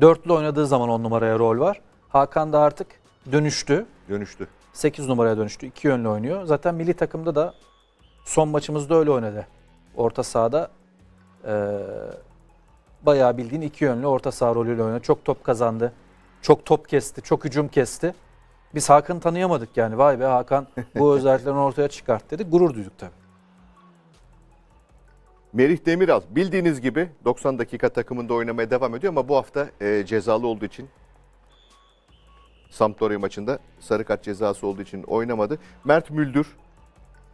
Dörtlü oynadığı zaman 10 numaraya rol var. Hakan da artık dönüştü. Dönüştü. 8 numaraya dönüştü. İki yönlü oynuyor. Zaten milli takımda da son maçımızda öyle oynadı orta sahada e, bayağı bildiğin iki yönlü orta saha rolüyle oynadı. Çok top kazandı. Çok top kesti. Çok hücum kesti. Biz Hakan'ı tanıyamadık yani. Vay be Hakan bu özelliklerini ortaya çıkart dedi. Gurur duyduk tabii. Merih Demiral bildiğiniz gibi 90 dakika takımında oynamaya devam ediyor ama bu hafta e, cezalı olduğu için Sampdoria maçında sarı kart cezası olduğu için oynamadı. Mert Müldür.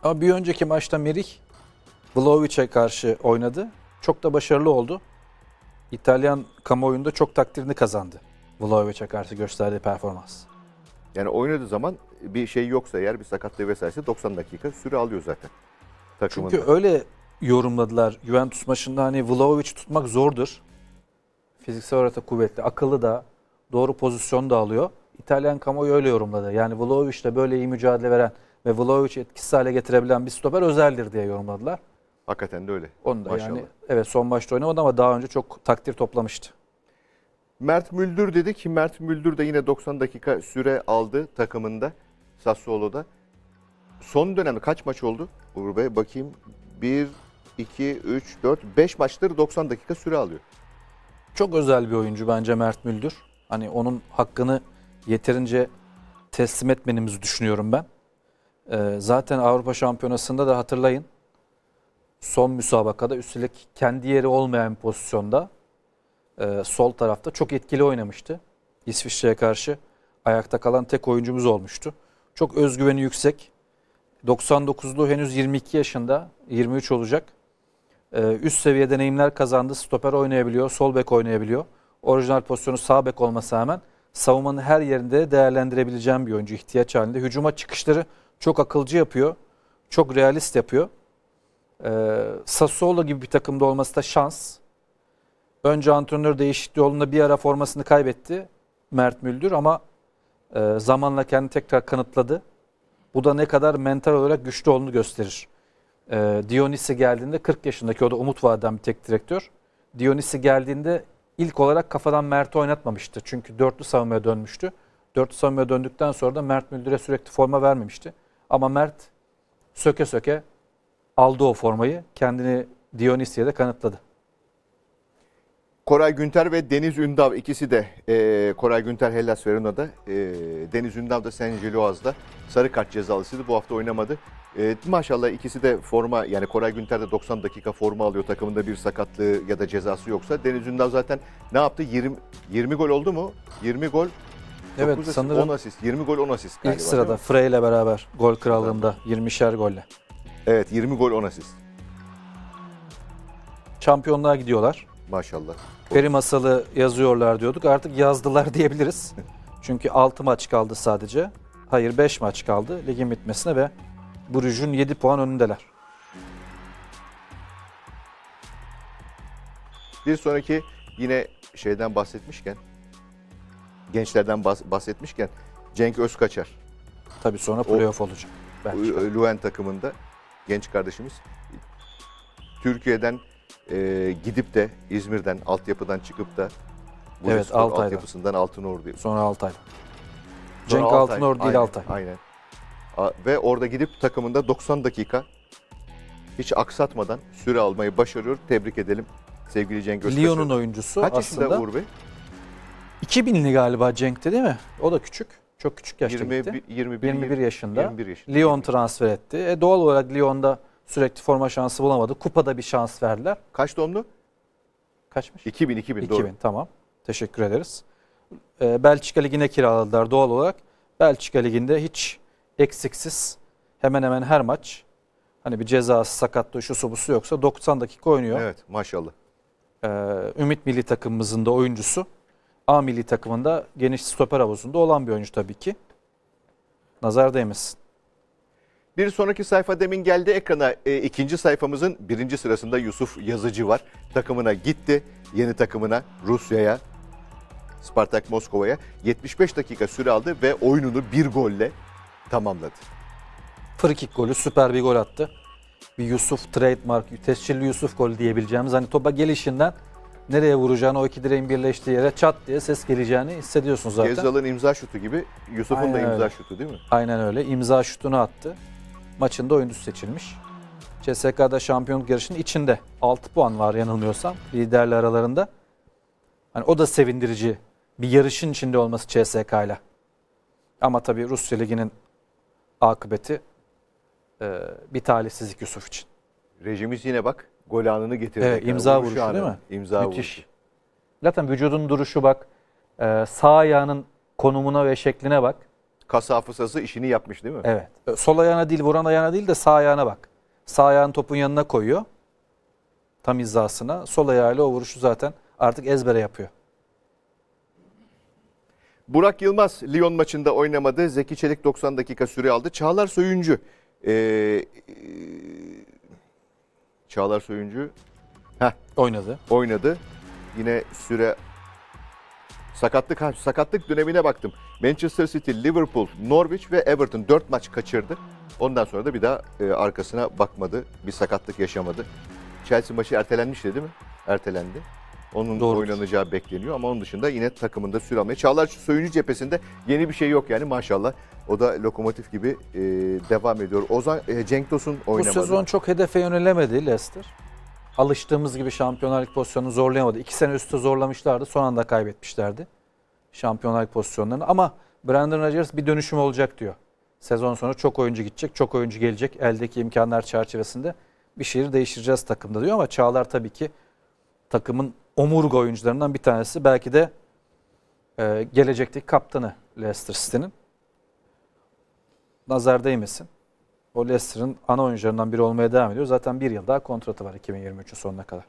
Ama bir önceki maçta Merih Vlaovic'e karşı oynadı. Çok da başarılı oldu. İtalyan kamuoyunda çok takdirini kazandı. Vlaovic'e karşı gösterdiği performans. Yani oynadığı zaman bir şey yoksa eğer bir sakatlığı vesairesi 90 dakika süre alıyor zaten. Takımında. Çünkü öyle yorumladılar. Juventus maçında hani Vlaovic tutmak zordur. Fiziksel olarak da kuvvetli, akıllı da doğru pozisyon da alıyor. İtalyan kamuoyu öyle yorumladı. Yani Vlaovic'le böyle iyi mücadele veren ve Vlaovic'i etkisiz hale getirebilen bir stoper özeldir diye yorumladılar. Hakikaten de öyle. Onu da Maşallah. yani evet son maçta oynamadı ama daha önce çok takdir toplamıştı. Mert Müldür dedi ki Mert Müldür de yine 90 dakika süre aldı takımında Sassuolo'da. Son dönemde kaç maç oldu? Uğur Bey bakayım. 1, 2, 3, 4, 5 maçtır 90 dakika süre alıyor. Çok özel bir oyuncu bence Mert Müldür. Hani onun hakkını yeterince teslim etmenimizi düşünüyorum ben. Ee, zaten Avrupa Şampiyonası'nda da hatırlayın son müsabakada üstelik kendi yeri olmayan pozisyonda e, sol tarafta çok etkili oynamıştı. İsviçre'ye karşı ayakta kalan tek oyuncumuz olmuştu. Çok özgüveni yüksek. 99'lu henüz 22 yaşında, 23 olacak. E, üst seviye deneyimler kazandı. Stoper oynayabiliyor, sol bek oynayabiliyor. Orijinal pozisyonu sağ bek olmasına rağmen savunmanın her yerinde değerlendirebileceğim bir oyuncu ihtiyaç halinde. Hücuma çıkışları çok akılcı yapıyor, çok realist yapıyor. Ee, Sassuolo gibi bir takımda olması da şans. Önce antrenör değişikliği yolunda bir ara formasını kaybetti Mert Müldür ama e, zamanla kendini tekrar kanıtladı. Bu da ne kadar mental olarak güçlü olduğunu gösterir. E, ee, Dionisi geldiğinde 40 yaşındaki o da umut vaden bir tek direktör. Dionisi geldiğinde ilk olarak kafadan Mert'i oynatmamıştı. Çünkü dörtlü savunmaya dönmüştü. Dörtlü savunmaya döndükten sonra da Mert Müldür'e sürekli forma vermemişti. Ama Mert söke söke aldı o formayı. Kendini Dionysia'da kanıtladı. Koray Günter ve Deniz Ündav ikisi de e, Koray Günter Hellas Verona'da e, Deniz Ündav da San Geluaz'da sarı kart cezalısıydı. Bu hafta oynamadı. E, maşallah ikisi de forma yani Koray Günter de 90 dakika forma alıyor takımında bir sakatlığı ya da cezası yoksa. Deniz Ündav zaten ne yaptı? 20 20 gol oldu mu? 20 gol Evet asist, sanırım 10 asist, 20 gol 10 asist galiba. İlk sırada Frey ile beraber gol krallığında 20'şer golle. Evet 20 gol 10 asist. Şampiyonluğa gidiyorlar. Maşallah. Peri masalı yazıyorlar diyorduk. Artık yazdılar diyebiliriz. Çünkü 6 maç kaldı sadece. Hayır 5 maç kaldı ligin bitmesine ve Brüjün 7 puan önündeler. Bir sonraki yine şeyden bahsetmişken, gençlerden bahsetmişken Cenk Özkaçar. Tabii sonra playoff olacak. Belki. Luen takımında genç kardeşimiz Türkiye'den e, gidip de İzmir'den altyapıdan çıkıp da Bursa evet, Spor Altay'da. altyapısından Altınordu'ya. Sonra Altay. Cenk Altay. Altınor değil Altay. Aynen. Ve orada gidip takımında 90 dakika hiç aksatmadan süre almayı başarıyor. Tebrik edelim sevgili Cenk Öztaş'ı. Lyon'un oyuncusu Kaç aslında. Kaç yaşında Uğur Bey? 2000'li galiba Cenk'te değil mi? O da küçük. Çok küçük yaşta 20, gitti. 21, 21 yaşında. 21 yaşında. Lyon transfer etti. E doğal olarak Lyon'da sürekli forma şansı bulamadı. Kupada bir şans verdiler. Kaç doğumlu? Kaçmış? 2000, 2000, 2000 doğru. tamam. Teşekkür ederiz. Ee, Belçika Ligi'ne kiraladılar doğal olarak. Belçika Ligi'nde hiç eksiksiz hemen hemen her maç hani bir cezası, sakatlığı, şu subusu yoksa 90 dakika oynuyor. Evet maşallah. Ee, Ümit Milli Takımımızın da oyuncusu. A milli takımında geniş stoper havuzunda olan bir oyuncu tabii ki. Nazar değmesin. Bir sonraki sayfa demin geldi ekrana. E, ikinci sayfamızın birinci sırasında Yusuf Yazıcı var. Takımına gitti. Yeni takımına Rusya'ya, Spartak Moskova'ya 75 dakika süre aldı ve oyununu bir golle tamamladı. Frikik golü süper bir gol attı. Bir Yusuf trademark, tescilli Yusuf golü diyebileceğimiz hani topa gelişinden nereye vuracağını o iki direğin birleştiği yere çat diye ses geleceğini hissediyorsun zaten. Gezzal'ın imza şutu gibi Yusuf'un da imza öyle. şutu değil mi? Aynen öyle. İmza şutunu attı. Maçında oyuncusu seçilmiş. CSK'da şampiyonluk yarışının içinde 6 puan var yanılmıyorsam liderle aralarında. Hani o da sevindirici bir yarışın içinde olması CSK ile. Ama tabii Rusya Ligi'nin akıbeti e, bir talihsizlik Yusuf için. Rejimiz yine bak gol anını getirdi. Evet, imza yani, vuruşu, vuruşu değil mi? İmza Müthiş. Vuruşu. Zaten vücudun duruşu bak. Ee, sağ ayağının konumuna ve şekline bak. Kas hafızası işini yapmış değil mi? Evet. E, sol ayağına değil, vuran ayağına değil de sağ ayağına bak. Sağ ayağını topun yanına koyuyor. Tam hizasına. Sol ayağıyla o vuruşu zaten artık ezbere yapıyor. Burak Yılmaz Lyon maçında oynamadı. Zeki Çelik 90 dakika süre aldı. Çağlar soyuncu. e, e Çağlar Soyuncu ha oynadı. Oynadı. Yine süre sakatlık ha, sakatlık dönemine baktım. Manchester City, Liverpool, Norwich ve Everton 4 maç kaçırdı. Ondan sonra da bir daha e, arkasına bakmadı. Bir sakatlık yaşamadı. Chelsea maçı ertelenmişti değil mi? Ertelendi. Onun Doğrudur. oynanacağı bekleniyor ama onun dışında yine takımında sürame. Çağlar Söyüncü cephesinde yeni bir şey yok yani maşallah. O da lokomotif gibi e, devam ediyor. Ozan e, Cenk Tosun oynamadı. Bu sezon çok hedefe yönelemedi Leicester. Alıştığımız gibi şampiyonlar lig pozisyonunu zorlayamadı. İki sene üstü zorlamışlardı. Son anda kaybetmişlerdi şampiyonlar lig pozisyonlarını. Ama Brandon Rodgers bir dönüşüm olacak diyor. Sezon sonu çok oyuncu gidecek, çok oyuncu gelecek. Eldeki imkanlar çerçevesinde bir şeyi değiştireceğiz takımda diyor ama Çağlar tabii ki takımın omurga oyuncularından bir tanesi. Belki de e, gelecekteki kaptanı Leicester City'nin. Nazar değmesin. O Leicester'ın ana oyuncularından biri olmaya devam ediyor. Zaten bir yıl daha kontratı var 2023'ün sonuna kadar.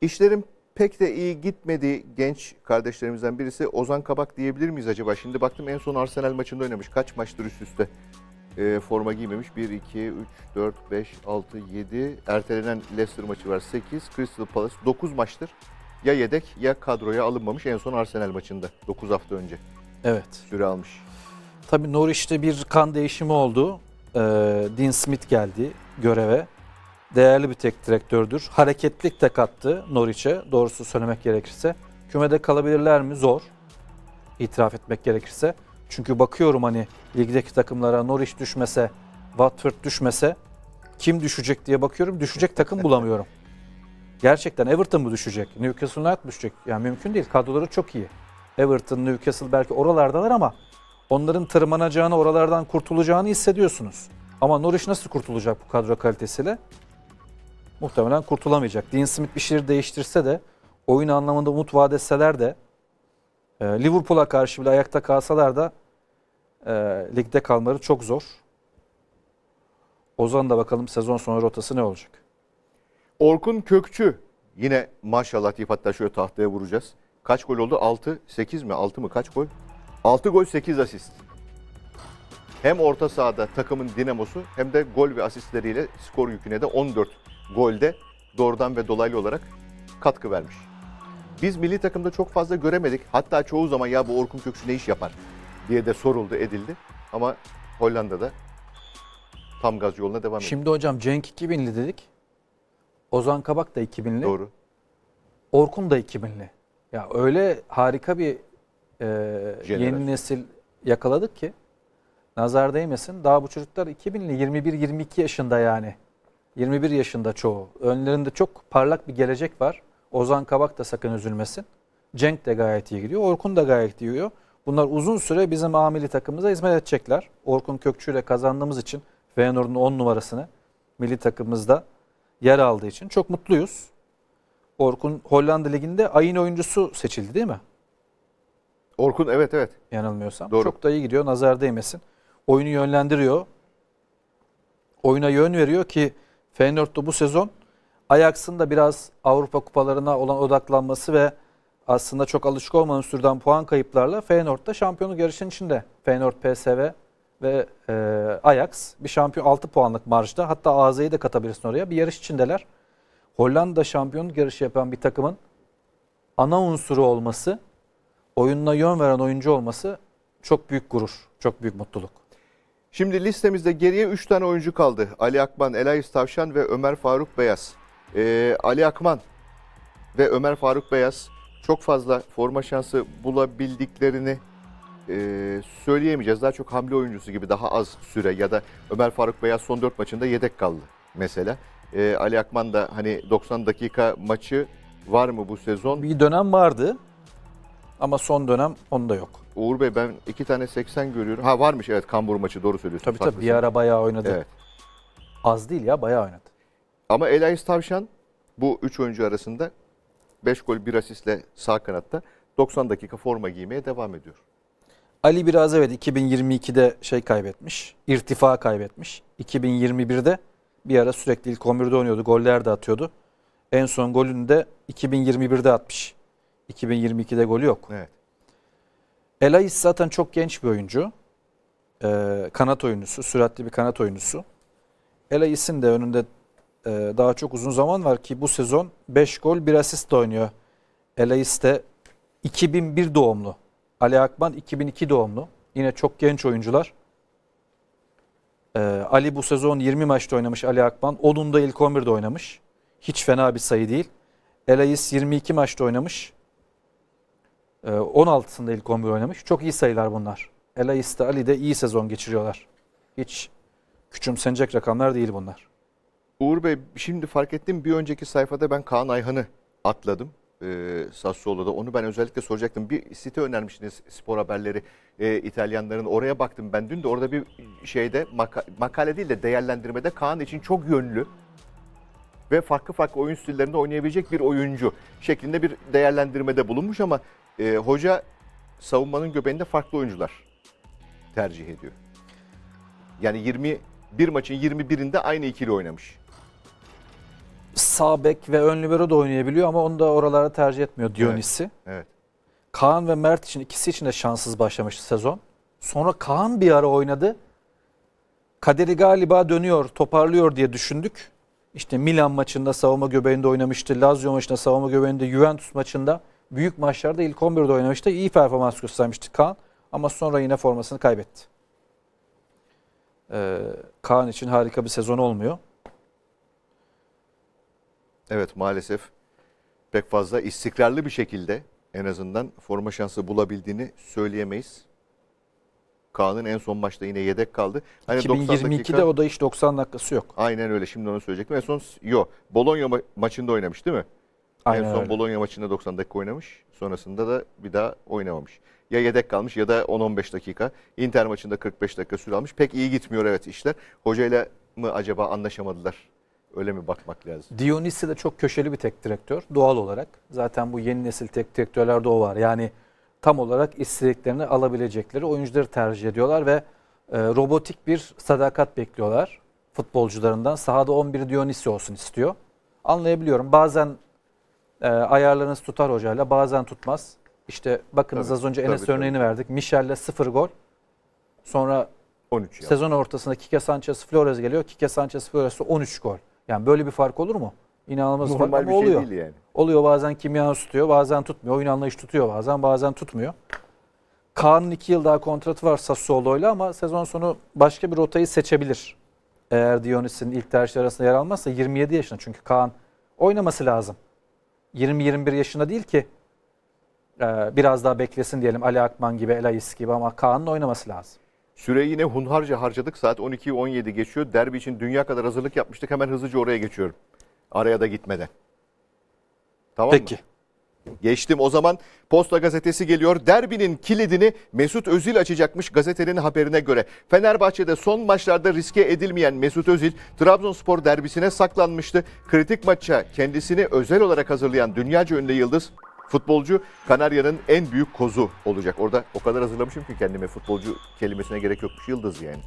İşlerin pek de iyi gitmediği genç kardeşlerimizden birisi Ozan Kabak diyebilir miyiz acaba? Şimdi baktım en son Arsenal maçında oynamış. Kaç maçtır üst üste e, forma giymemiş? 1, 2, 3, 4, 5, 6, 7. Ertelenen Leicester maçı var 8. Crystal Palace 9 maçtır ya yedek ya kadroya alınmamış en son Arsenal maçında 9 hafta önce. Evet. Süre almış. Tabii Norwich'te bir kan değişimi oldu. Ee, Dean Smith geldi göreve. Değerli bir tek direktördür. Hareketlik de kattı Norwich'e doğrusu söylemek gerekirse. Kümede kalabilirler mi? Zor. İtiraf etmek gerekirse. Çünkü bakıyorum hani ligdeki takımlara Norwich düşmese, Watford düşmese kim düşecek diye bakıyorum. Düşecek takım bulamıyorum. Gerçekten Everton mu düşecek? Newcastle United mı düşecek? Yani mümkün değil. Kadroları çok iyi. Everton, Newcastle belki oralardalar ama onların tırmanacağını, oralardan kurtulacağını hissediyorsunuz. Ama Norwich nasıl kurtulacak bu kadro kalitesiyle? Muhtemelen kurtulamayacak. Dean Smith bir şeyleri değiştirse de, oyun anlamında umut vaat etseler de, e, Liverpool'a karşı bile ayakta kalsalar da e, ligde kalmaları çok zor. Ozan da bakalım sezon sonu rotası ne olacak? Orkun Kökçü yine maşallah deyip hatta şöyle tahtaya vuracağız. Kaç gol oldu? 6, 8 mi? 6 mı? Kaç gol? 6 gol, 8 asist. Hem orta sahada takımın dinamosu hem de gol ve asistleriyle skor yüküne de 14 golde doğrudan ve dolaylı olarak katkı vermiş. Biz milli takımda çok fazla göremedik. Hatta çoğu zaman ya bu Orkun Kökçü ne iş yapar diye de soruldu, edildi. Ama Hollanda'da tam gaz yoluna devam ediyor. Şimdi hocam Cenk 2000'li dedik. Ozan Kabak da 2000'li. Doğru. Orkun da 2000'li. Ya öyle harika bir e, yeni nesil yakaladık ki nazar değmesin. Daha bu çocuklar 2000'li 21-22 yaşında yani. 21 yaşında çoğu. Önlerinde çok parlak bir gelecek var. Ozan Kabak da sakın üzülmesin. Cenk de gayet iyi gidiyor. Orkun da gayet iyi gidiyor. Bunlar uzun süre bizim amili takımımıza hizmet edecekler. Orkun Kökçü ile kazandığımız için Feyenoord'un 10 numarasını milli takımımızda yer aldığı için çok mutluyuz. Orkun Hollanda Ligi'nde ayın oyuncusu seçildi değil mi? Orkun evet evet. Yanılmıyorsam. Doğru. Çok da iyi gidiyor. Nazar değmesin. Oyunu yönlendiriyor. Oyuna yön veriyor ki Feyenoord'da bu sezon Ajax'ın da biraz Avrupa kupalarına olan odaklanması ve aslında çok alışık olmayan sürden puan kayıplarla Feyenoord'da şampiyonluk yarışının içinde. Feyenoord PSV ve e, Ajax bir şampiyon 6 puanlık marjda hatta AZ'yi de katabilirsin oraya bir yarış içindeler. Hollanda şampiyonluk yarışı yapan bir takımın ana unsuru olması, oyununa yön veren oyuncu olması çok büyük gurur, çok büyük mutluluk. Şimdi listemizde geriye 3 tane oyuncu kaldı. Ali Akman, Elayis Tavşan ve Ömer Faruk Beyaz. Ee, Ali Akman ve Ömer Faruk Beyaz çok fazla forma şansı bulabildiklerini e, söyleyemeyeceğiz. Daha çok hamle oyuncusu gibi daha az süre ya da Ömer Faruk Beyaz son 4 maçında yedek kaldı mesela. E, Ali Akman da hani 90 dakika maçı var mı bu sezon? Bir dönem vardı ama son dönem onda yok. Uğur Bey ben iki tane 80 görüyorum. Ha varmış evet Kambur maçı doğru söylüyorsun. Tabii tabii bir ara bayağı oynadı. Evet. Az değil ya bayağı oynadı. Ama Elias Tavşan bu 3 oyuncu arasında 5 gol 1 asistle sağ kanatta 90 dakika forma giymeye devam ediyor. Ali biraz evet 2022'de şey kaybetmiş, irtifa kaybetmiş. 2021'de bir ara sürekli ilk 11'de oynuyordu, goller de atıyordu. En son golünü de 2021'de atmış. 2022'de golü yok. Evet. Elais zaten çok genç bir oyuncu. Ee, kanat oyuncusu, süratli bir kanat oyuncusu. Elayis'in de önünde e, daha çok uzun zaman var ki bu sezon 5 gol 1 asist oynuyor. Elayis de 2001 doğumlu. Ali Akman 2002 doğumlu. Yine çok genç oyuncular. Ee, Ali bu sezon 20 maçta oynamış Ali Akman. Onun da ilk 11'de oynamış. Hiç fena bir sayı değil. Elayis 22 maçta oynamış. Ee, 16'sında ilk 11 oynamış. Çok iyi sayılar bunlar. Elayis de Ali de iyi sezon geçiriyorlar. Hiç küçümsenecek rakamlar değil bunlar. Uğur Bey şimdi fark ettim bir önceki sayfada ben Kaan Ayhan'ı atladım e, Sassuolo'da. Onu ben özellikle soracaktım. Bir site önermiştiniz spor haberleri e, İtalyanların. Oraya baktım ben dün de orada bir şeyde maka, makale değil de değerlendirmede Kaan için çok yönlü ve farklı farklı oyun stillerinde oynayabilecek bir oyuncu şeklinde bir değerlendirmede bulunmuş ama e, hoca savunmanın göbeğinde farklı oyuncular tercih ediyor. Yani 21 maçın 21'inde aynı ikili oynamış sağ bek ve ön libero da oynayabiliyor ama onu da oralara tercih etmiyor Dionis'i. Evet, evet. Kaan ve Mert için ikisi için de şanssız başlamıştı sezon. Sonra Kaan bir ara oynadı. Kaderi galiba dönüyor, toparlıyor diye düşündük. İşte Milan maçında savunma göbeğinde oynamıştı. Lazio maçında savunma göbeğinde, Juventus maçında büyük maçlarda ilk 11'de oynamıştı. İyi performans göstermişti Kaan ama sonra yine formasını kaybetti. Ee, Kaan için harika bir sezon olmuyor. Evet maalesef pek fazla istikrarlı bir şekilde en azından forma şansı bulabildiğini söyleyemeyiz. Kaan'ın en son maçta yine yedek kaldı. Hani 2022'de dakika, o da hiç 90 dakikası yok. Aynen öyle şimdi onu söyleyecektim. En son yo Bologna ma maçında oynamış değil mi? Aynen en son öyle. Bologna maçında 90 dakika oynamış. Sonrasında da bir daha oynamamış. Ya yedek kalmış ya da 10-15 dakika. Inter maçında 45 dakika süre almış. Pek iyi gitmiyor evet işler. Hocayla mı acaba anlaşamadılar? Öyle mi bakmak lazım? Dionisi de çok köşeli bir tek direktör doğal olarak. Zaten bu yeni nesil tek direktörlerde o var. Yani tam olarak istediklerini alabilecekleri oyuncuları tercih ediyorlar ve e, robotik bir sadakat bekliyorlar futbolcularından. Sahada 11 Dionisi olsun istiyor. Anlayabiliyorum. Bazen e, ayarlarınız tutar hocayla bazen tutmaz. İşte bakınız tabii, az önce Enes tabii, örneğini tabii. verdik. Michel'le 0 gol. Sonra 13 sezon ortasında Kike Sanchez Flores geliyor. Kike Sanchez Flores'e 13 gol. Yani böyle bir fark olur mu? İnanılmaz Normal fark bir şey oluyor. değil yani. Oluyor bazen kimya tutuyor, bazen tutmuyor. Oyun anlayış tutuyor bazen, bazen tutmuyor. Kaan'ın iki yıl daha kontratı var Sassuolo'yla ama sezon sonu başka bir rotayı seçebilir. Eğer Dionis'in ilk tercih arasında yer almazsa 27 yaşında. Çünkü Kaan oynaması lazım. 20-21 yaşında değil ki e, biraz daha beklesin diyelim Ali Akman gibi, Elayis gibi ama Kaan'ın oynaması lazım. Süreyi yine hunharca harcadık. Saat 12-17 geçiyor. Derbi için dünya kadar hazırlık yapmıştık. Hemen hızlıca oraya geçiyorum. Araya da gitmeden. Tamam Peki. mı? Geçtim o zaman Posta Gazetesi geliyor. Derbinin kilidini Mesut Özil açacakmış gazetenin haberine göre. Fenerbahçe'de son maçlarda riske edilmeyen Mesut Özil Trabzonspor derbisine saklanmıştı. Kritik maça kendisini özel olarak hazırlayan dünyaca ünlü yıldız Futbolcu Kanarya'nın en büyük kozu olacak. Orada o kadar hazırlamışım ki kendime futbolcu kelimesine gerek yokmuş. Yıldız yani.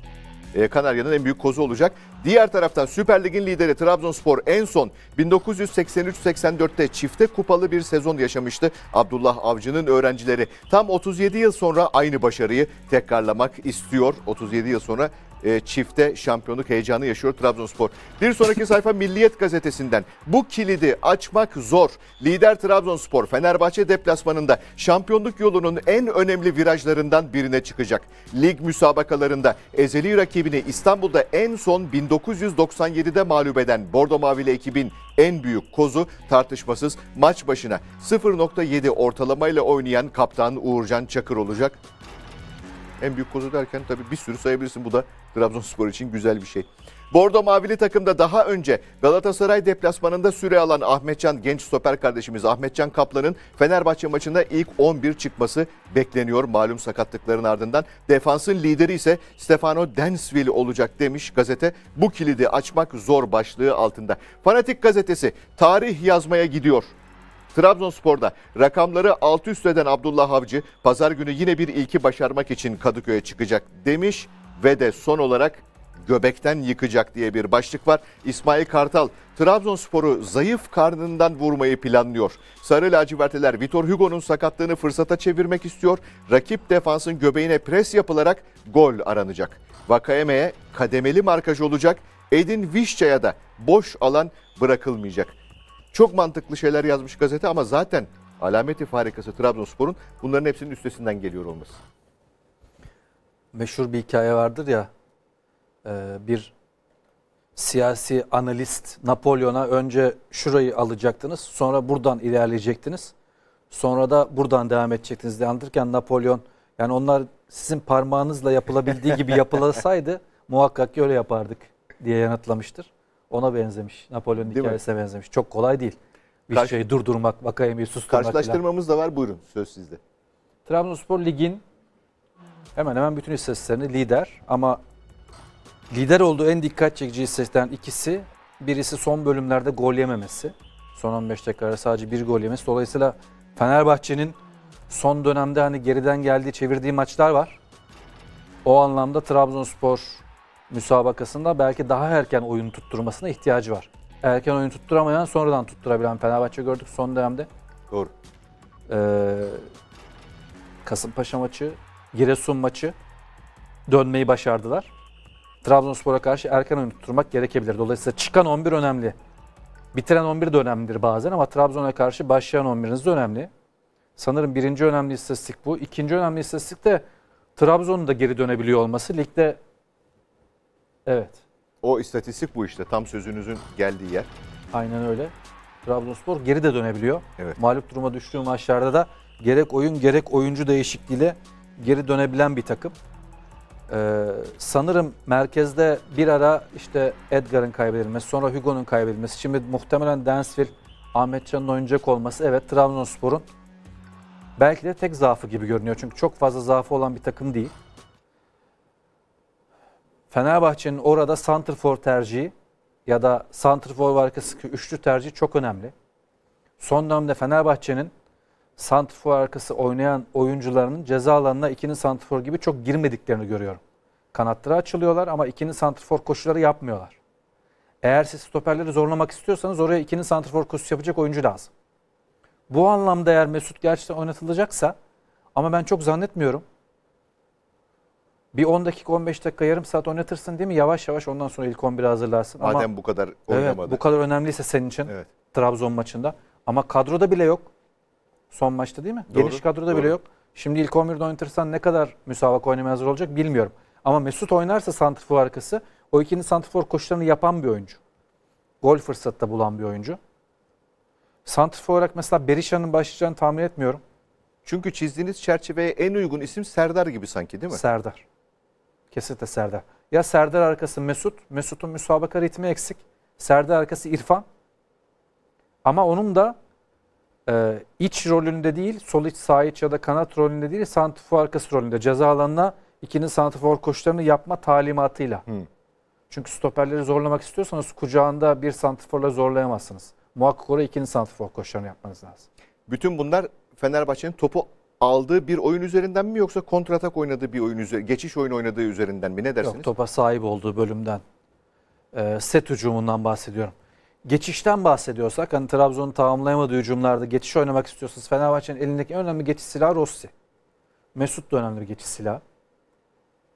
E, Kanarya'nın en büyük kozu olacak. Diğer taraftan Süper Lig'in lideri Trabzonspor en son 1983-84'te çifte kupalı bir sezon yaşamıştı. Abdullah Avcı'nın öğrencileri tam 37 yıl sonra aynı başarıyı tekrarlamak istiyor. 37 yıl sonra e, çifte şampiyonluk heyecanı yaşıyor Trabzonspor. Bir sonraki sayfa Milliyet gazetesinden. Bu kilidi açmak zor. Lider Trabzonspor Fenerbahçe deplasmanında şampiyonluk yolunun en önemli virajlarından birine çıkacak. Lig müsabakalarında ezeli rakibini İstanbul'da en son 1997'de mağlup eden Bordo Mavili ekibin en büyük kozu tartışmasız maç başına 0.7 ortalamayla oynayan kaptan Uğurcan Çakır olacak. En büyük kozu derken tabii bir sürü sayabilirsin. Bu da Trabzonspor için güzel bir şey. Bordo Mavili takımda daha önce Galatasaray deplasmanında süre alan Ahmetcan genç stoper kardeşimiz Ahmetcan Kaplan'ın Fenerbahçe maçında ilk 11 çıkması bekleniyor malum sakatlıkların ardından. Defansın lideri ise Stefano Densville olacak demiş gazete. Bu kilidi açmak zor başlığı altında. Fanatik gazetesi tarih yazmaya gidiyor. Trabzonspor'da rakamları alt üst eden Abdullah Avcı pazar günü yine bir ilki başarmak için Kadıköy'e çıkacak demiş ve de son olarak göbekten yıkacak diye bir başlık var. İsmail Kartal Trabzonspor'u zayıf karnından vurmayı planlıyor. Sarı lacivertliler Vitor Hugo'nun sakatlığını fırsata çevirmek istiyor. Rakip defansın göbeğine pres yapılarak gol aranacak. Vakayeme'ye kademeli markaj olacak. Edin Vişça'ya da boş alan bırakılmayacak. Çok mantıklı şeyler yazmış gazete ama zaten alameti farikası Trabzonspor'un bunların hepsinin üstesinden geliyor olması meşhur bir hikaye vardır ya e, bir siyasi analist Napolyon'a önce şurayı alacaktınız sonra buradan ilerleyecektiniz sonra da buradan devam edecektiniz diye anlatırken Napolyon yani onlar sizin parmağınızla yapılabildiği gibi yapılasaydı muhakkak ki öyle yapardık diye yanıtlamıştır. Ona benzemiş. Napolyon hikayesine mi? benzemiş. Çok kolay değil. Bir Karş şeyi durdurmak, bir susturmak. Karşılaştırmamız falan. da var. Buyurun söz sizde. Trabzonspor Lig'in hemen hemen bütün istatistiklerini lider ama lider olduğu en dikkat çekici istatistikten ikisi birisi son bölümlerde gol yememesi. Son 15 dakikada sadece bir gol yemesi. Dolayısıyla Fenerbahçe'nin son dönemde hani geriden geldiği çevirdiği maçlar var. O anlamda Trabzonspor müsabakasında belki daha erken oyun tutturmasına ihtiyacı var. Erken oyun tutturamayan sonradan tutturabilen Fenerbahçe gördük son dönemde. Doğru. Ee, Kasımpaşa maçı Giresun maçı dönmeyi başardılar. Trabzonspor'a karşı erken oyun tutturmak gerekebilir. Dolayısıyla çıkan 11 önemli. Bitiren 11 de önemlidir bazen ama Trabzon'a karşı başlayan 11'iniz de önemli. Sanırım birinci önemli istatistik bu. İkinci önemli istatistik de Trabzon'un da geri dönebiliyor olması. Ligde evet. O istatistik bu işte. Tam sözünüzün geldiği yer. Aynen öyle. Trabzonspor geri de dönebiliyor. Evet. Mağlup duruma düştüğü maçlarda da gerek oyun gerek oyuncu değişikliğiyle geri dönebilen bir takım. Ee, sanırım merkezde bir ara işte Edgar'ın kaybedilmesi, sonra Hugo'nun kaybedilmesi. Şimdi muhtemelen Densville, Ahmetcan'ın oynayacak olması evet Trabzonspor'un belki de tek zaafı gibi görünüyor. Çünkü çok fazla zaafı olan bir takım değil. Fenerbahçe'nin orada Santrfor tercihi ya da Santrfor arkası üçlü tercih çok önemli. Son dönemde Fenerbahçe'nin santrfor arkası oynayan oyuncularının ceza alanına ikinin santrfor gibi çok girmediklerini görüyorum. Kanatları açılıyorlar ama ikinin santrfor koşuları yapmıyorlar. Eğer siz stoperleri zorlamak istiyorsanız oraya ikinin santrfor koşusu yapacak oyuncu lazım. Bu anlamda eğer Mesut gerçekten oynatılacaksa ama ben çok zannetmiyorum. Bir 10 dakika 15 dakika yarım saat oynatırsın değil mi? Yavaş yavaş ondan sonra ilk 11'i hazırlarsın. Madem ama, bu kadar oynamadı. Evet, bu kadar önemliyse senin için evet. Trabzon maçında. Ama kadroda bile yok son maçta değil mi? Doğru, Geniş kadroda doğru. bile yok. Şimdi ilk 11'de oynatırsan ne kadar müsabaka oynamaya hazır olacak bilmiyorum. Ama Mesut oynarsa Santifor arkası o ikinin Santifor koşularını yapan bir oyuncu. Gol fırsatı da bulan bir oyuncu. Santifor olarak mesela Berisha'nın başlayacağını tahmin etmiyorum. Çünkü çizdiğiniz çerçeveye en uygun isim Serdar gibi sanki değil mi? Serdar. Kesinlikle Serdar. Ya Serdar arkası Mesut. Mesut'un müsabaka ritmi eksik. Serdar arkası İrfan. Ama onun da e, iç rolünde değil, sol iç sağ iç ya da kanat rolünde değil, santifor arkası rolünde ceza alanına ikinin santifor koşularını yapma talimatıyla. Hı. Çünkü stoperleri zorlamak istiyorsanız kucağında bir santiforla zorlayamazsınız. Muhakkak oraya ikinin santifor koşularını yapmanız lazım. Bütün bunlar Fenerbahçe'nin topu aldığı bir oyun üzerinden mi yoksa kontratak oynadığı bir oyun üzeri, geçiş oyunu oynadığı üzerinden mi ne dersiniz? Yok topa sahip olduğu bölümden. E, set hücumundan bahsediyorum geçişten bahsediyorsak hani Trabzon'un tamamlayamadığı hücumlarda geçiş oynamak istiyorsanız Fenerbahçe'nin elindeki en önemli geçiş silahı Rossi. Mesut da önemli bir geçiş silahı.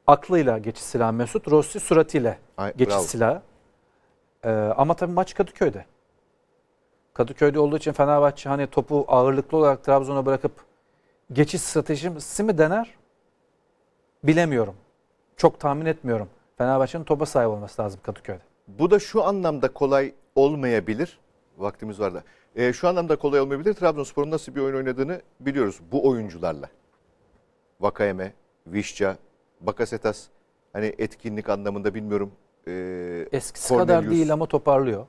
Aklıyla geçiş silahı Mesut, Rossi suratiyle Ay, geçiş bravo. silahı. Ee, ama tabii maç Kadıköy'de. Kadıköy'de olduğu için Fenerbahçe hani topu ağırlıklı olarak Trabzon'a bırakıp geçiş stratejisi mi dener? Bilemiyorum. Çok tahmin etmiyorum. Fenerbahçe'nin topa sahip olması lazım Kadıköy'de. Bu da şu anlamda kolay olmayabilir. Vaktimiz var da. E, şu anlamda kolay olmayabilir. Trabzonspor'un nasıl bir oyun oynadığını biliyoruz bu oyuncularla. Vakayeme, Vişça, Bakasetas. Hani etkinlik anlamında bilmiyorum. E, Eskisi Cornelius. kadar değil ama toparlıyor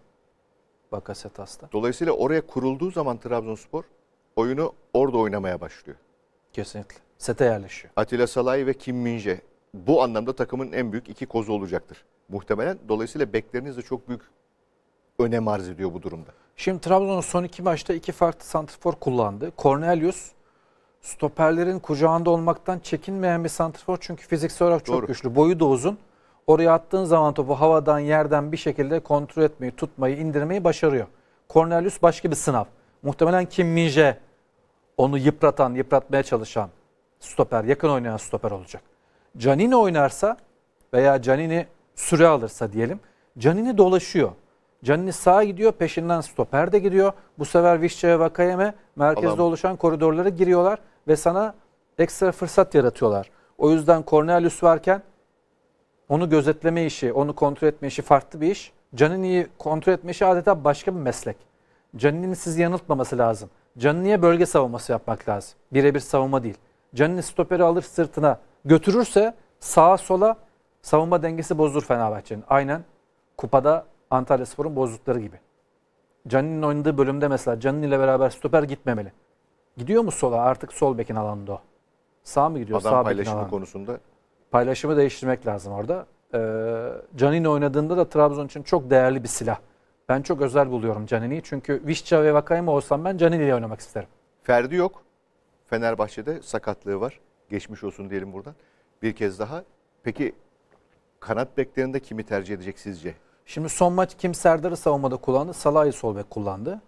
Bakasetas'ta. Dolayısıyla oraya kurulduğu zaman Trabzonspor oyunu orada oynamaya başlıyor. Kesinlikle. Sete yerleşiyor. Atilla Salay ve Kim Minje bu anlamda takımın en büyük iki kozu olacaktır. Muhtemelen dolayısıyla bekleriniz de çok büyük önem arz ediyor bu durumda? Şimdi Trabzon'un son iki maçta iki farklı santrfor kullandı. Cornelius stoperlerin kucağında olmaktan çekinmeyen bir santrfor çünkü fiziksel olarak çok Doğru. güçlü. Boyu da uzun. Oraya attığın zaman topu havadan yerden bir şekilde kontrol etmeyi, tutmayı, indirmeyi başarıyor. Cornelius başka bir sınav. Muhtemelen Kim Minje onu yıpratan, yıpratmaya çalışan stoper, yakın oynayan stoper olacak. Canini oynarsa veya Canini süre alırsa diyelim. Canini dolaşıyor. Canini sağa gidiyor, peşinden stoper de gidiyor. Bu sefer Vişçe ve Kayeme merkezde Adam. oluşan koridorlara giriyorlar ve sana ekstra fırsat yaratıyorlar. O yüzden Cornelius varken onu gözetleme işi, onu kontrol etme işi farklı bir iş. Canini'yi kontrol etme işi adeta başka bir meslek. Canini'nin sizi yanıltmaması lazım. Canini'ye bölge savunması yapmak lazım. Birebir savunma değil. Canini stoperi alır sırtına götürürse sağa sola savunma dengesi bozulur Fenerbahçe'nin. Aynen kupada Antalya Spor'un bozdukları gibi. Canin'in oynadığı bölümde mesela Canin ile beraber stoper gitmemeli. Gidiyor mu sola? Artık sol bekin alanında o. Sağ mı gidiyor? Adam Sağ paylaşımı bekin konusunda. Paylaşımı değiştirmek lazım orada. Ee, Canini oynadığında da Trabzon için çok değerli bir silah. Ben çok özel buluyorum Canin'i Çünkü Vişça ve Vakayma olsam ben Canin ile oynamak isterim. Ferdi yok. Fenerbahçe'de sakatlığı var. Geçmiş olsun diyelim buradan. Bir kez daha. Peki kanat beklerinde kimi tercih edecek sizce? Şimdi son maç kim Serdar'ı savunmada kullandı? Salah'ı sol bek kullandı.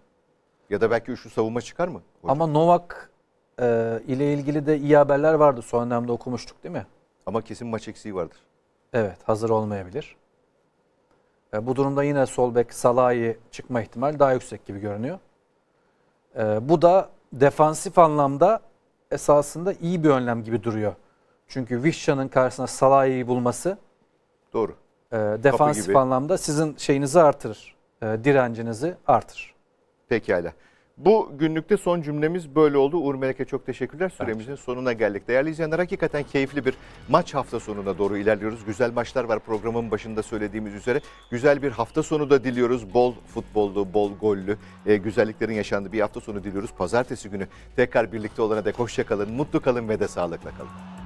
Ya da belki üçlü savunma çıkar mı? Hocam? Ama Novak e, ile ilgili de iyi haberler vardı. Son dönemde okumuştuk değil mi? Ama kesin maç eksiği vardır. Evet hazır olmayabilir. E, bu durumda yine sol bek Salah'ı çıkma ihtimal daha yüksek gibi görünüyor. E, bu da defansif anlamda esasında iyi bir önlem gibi duruyor. Çünkü Vişça'nın karşısına Salah'ı bulması Doğru e, defansif anlamda sizin şeyinizi artırır. E, direncinizi artır. Pekala. Bu günlükte son cümlemiz böyle oldu. Uğur Melek'e çok teşekkürler. Süremizin evet. sonuna geldik. Değerli izleyenler hakikaten keyifli bir maç hafta sonuna doğru ilerliyoruz. Güzel maçlar var programın başında söylediğimiz üzere. Güzel bir hafta sonu da diliyoruz. Bol futbollu, bol gollü, e, güzelliklerin yaşandığı bir hafta sonu diliyoruz. Pazartesi günü tekrar birlikte olana dek hoşçakalın, mutlu kalın ve de sağlıkla kalın.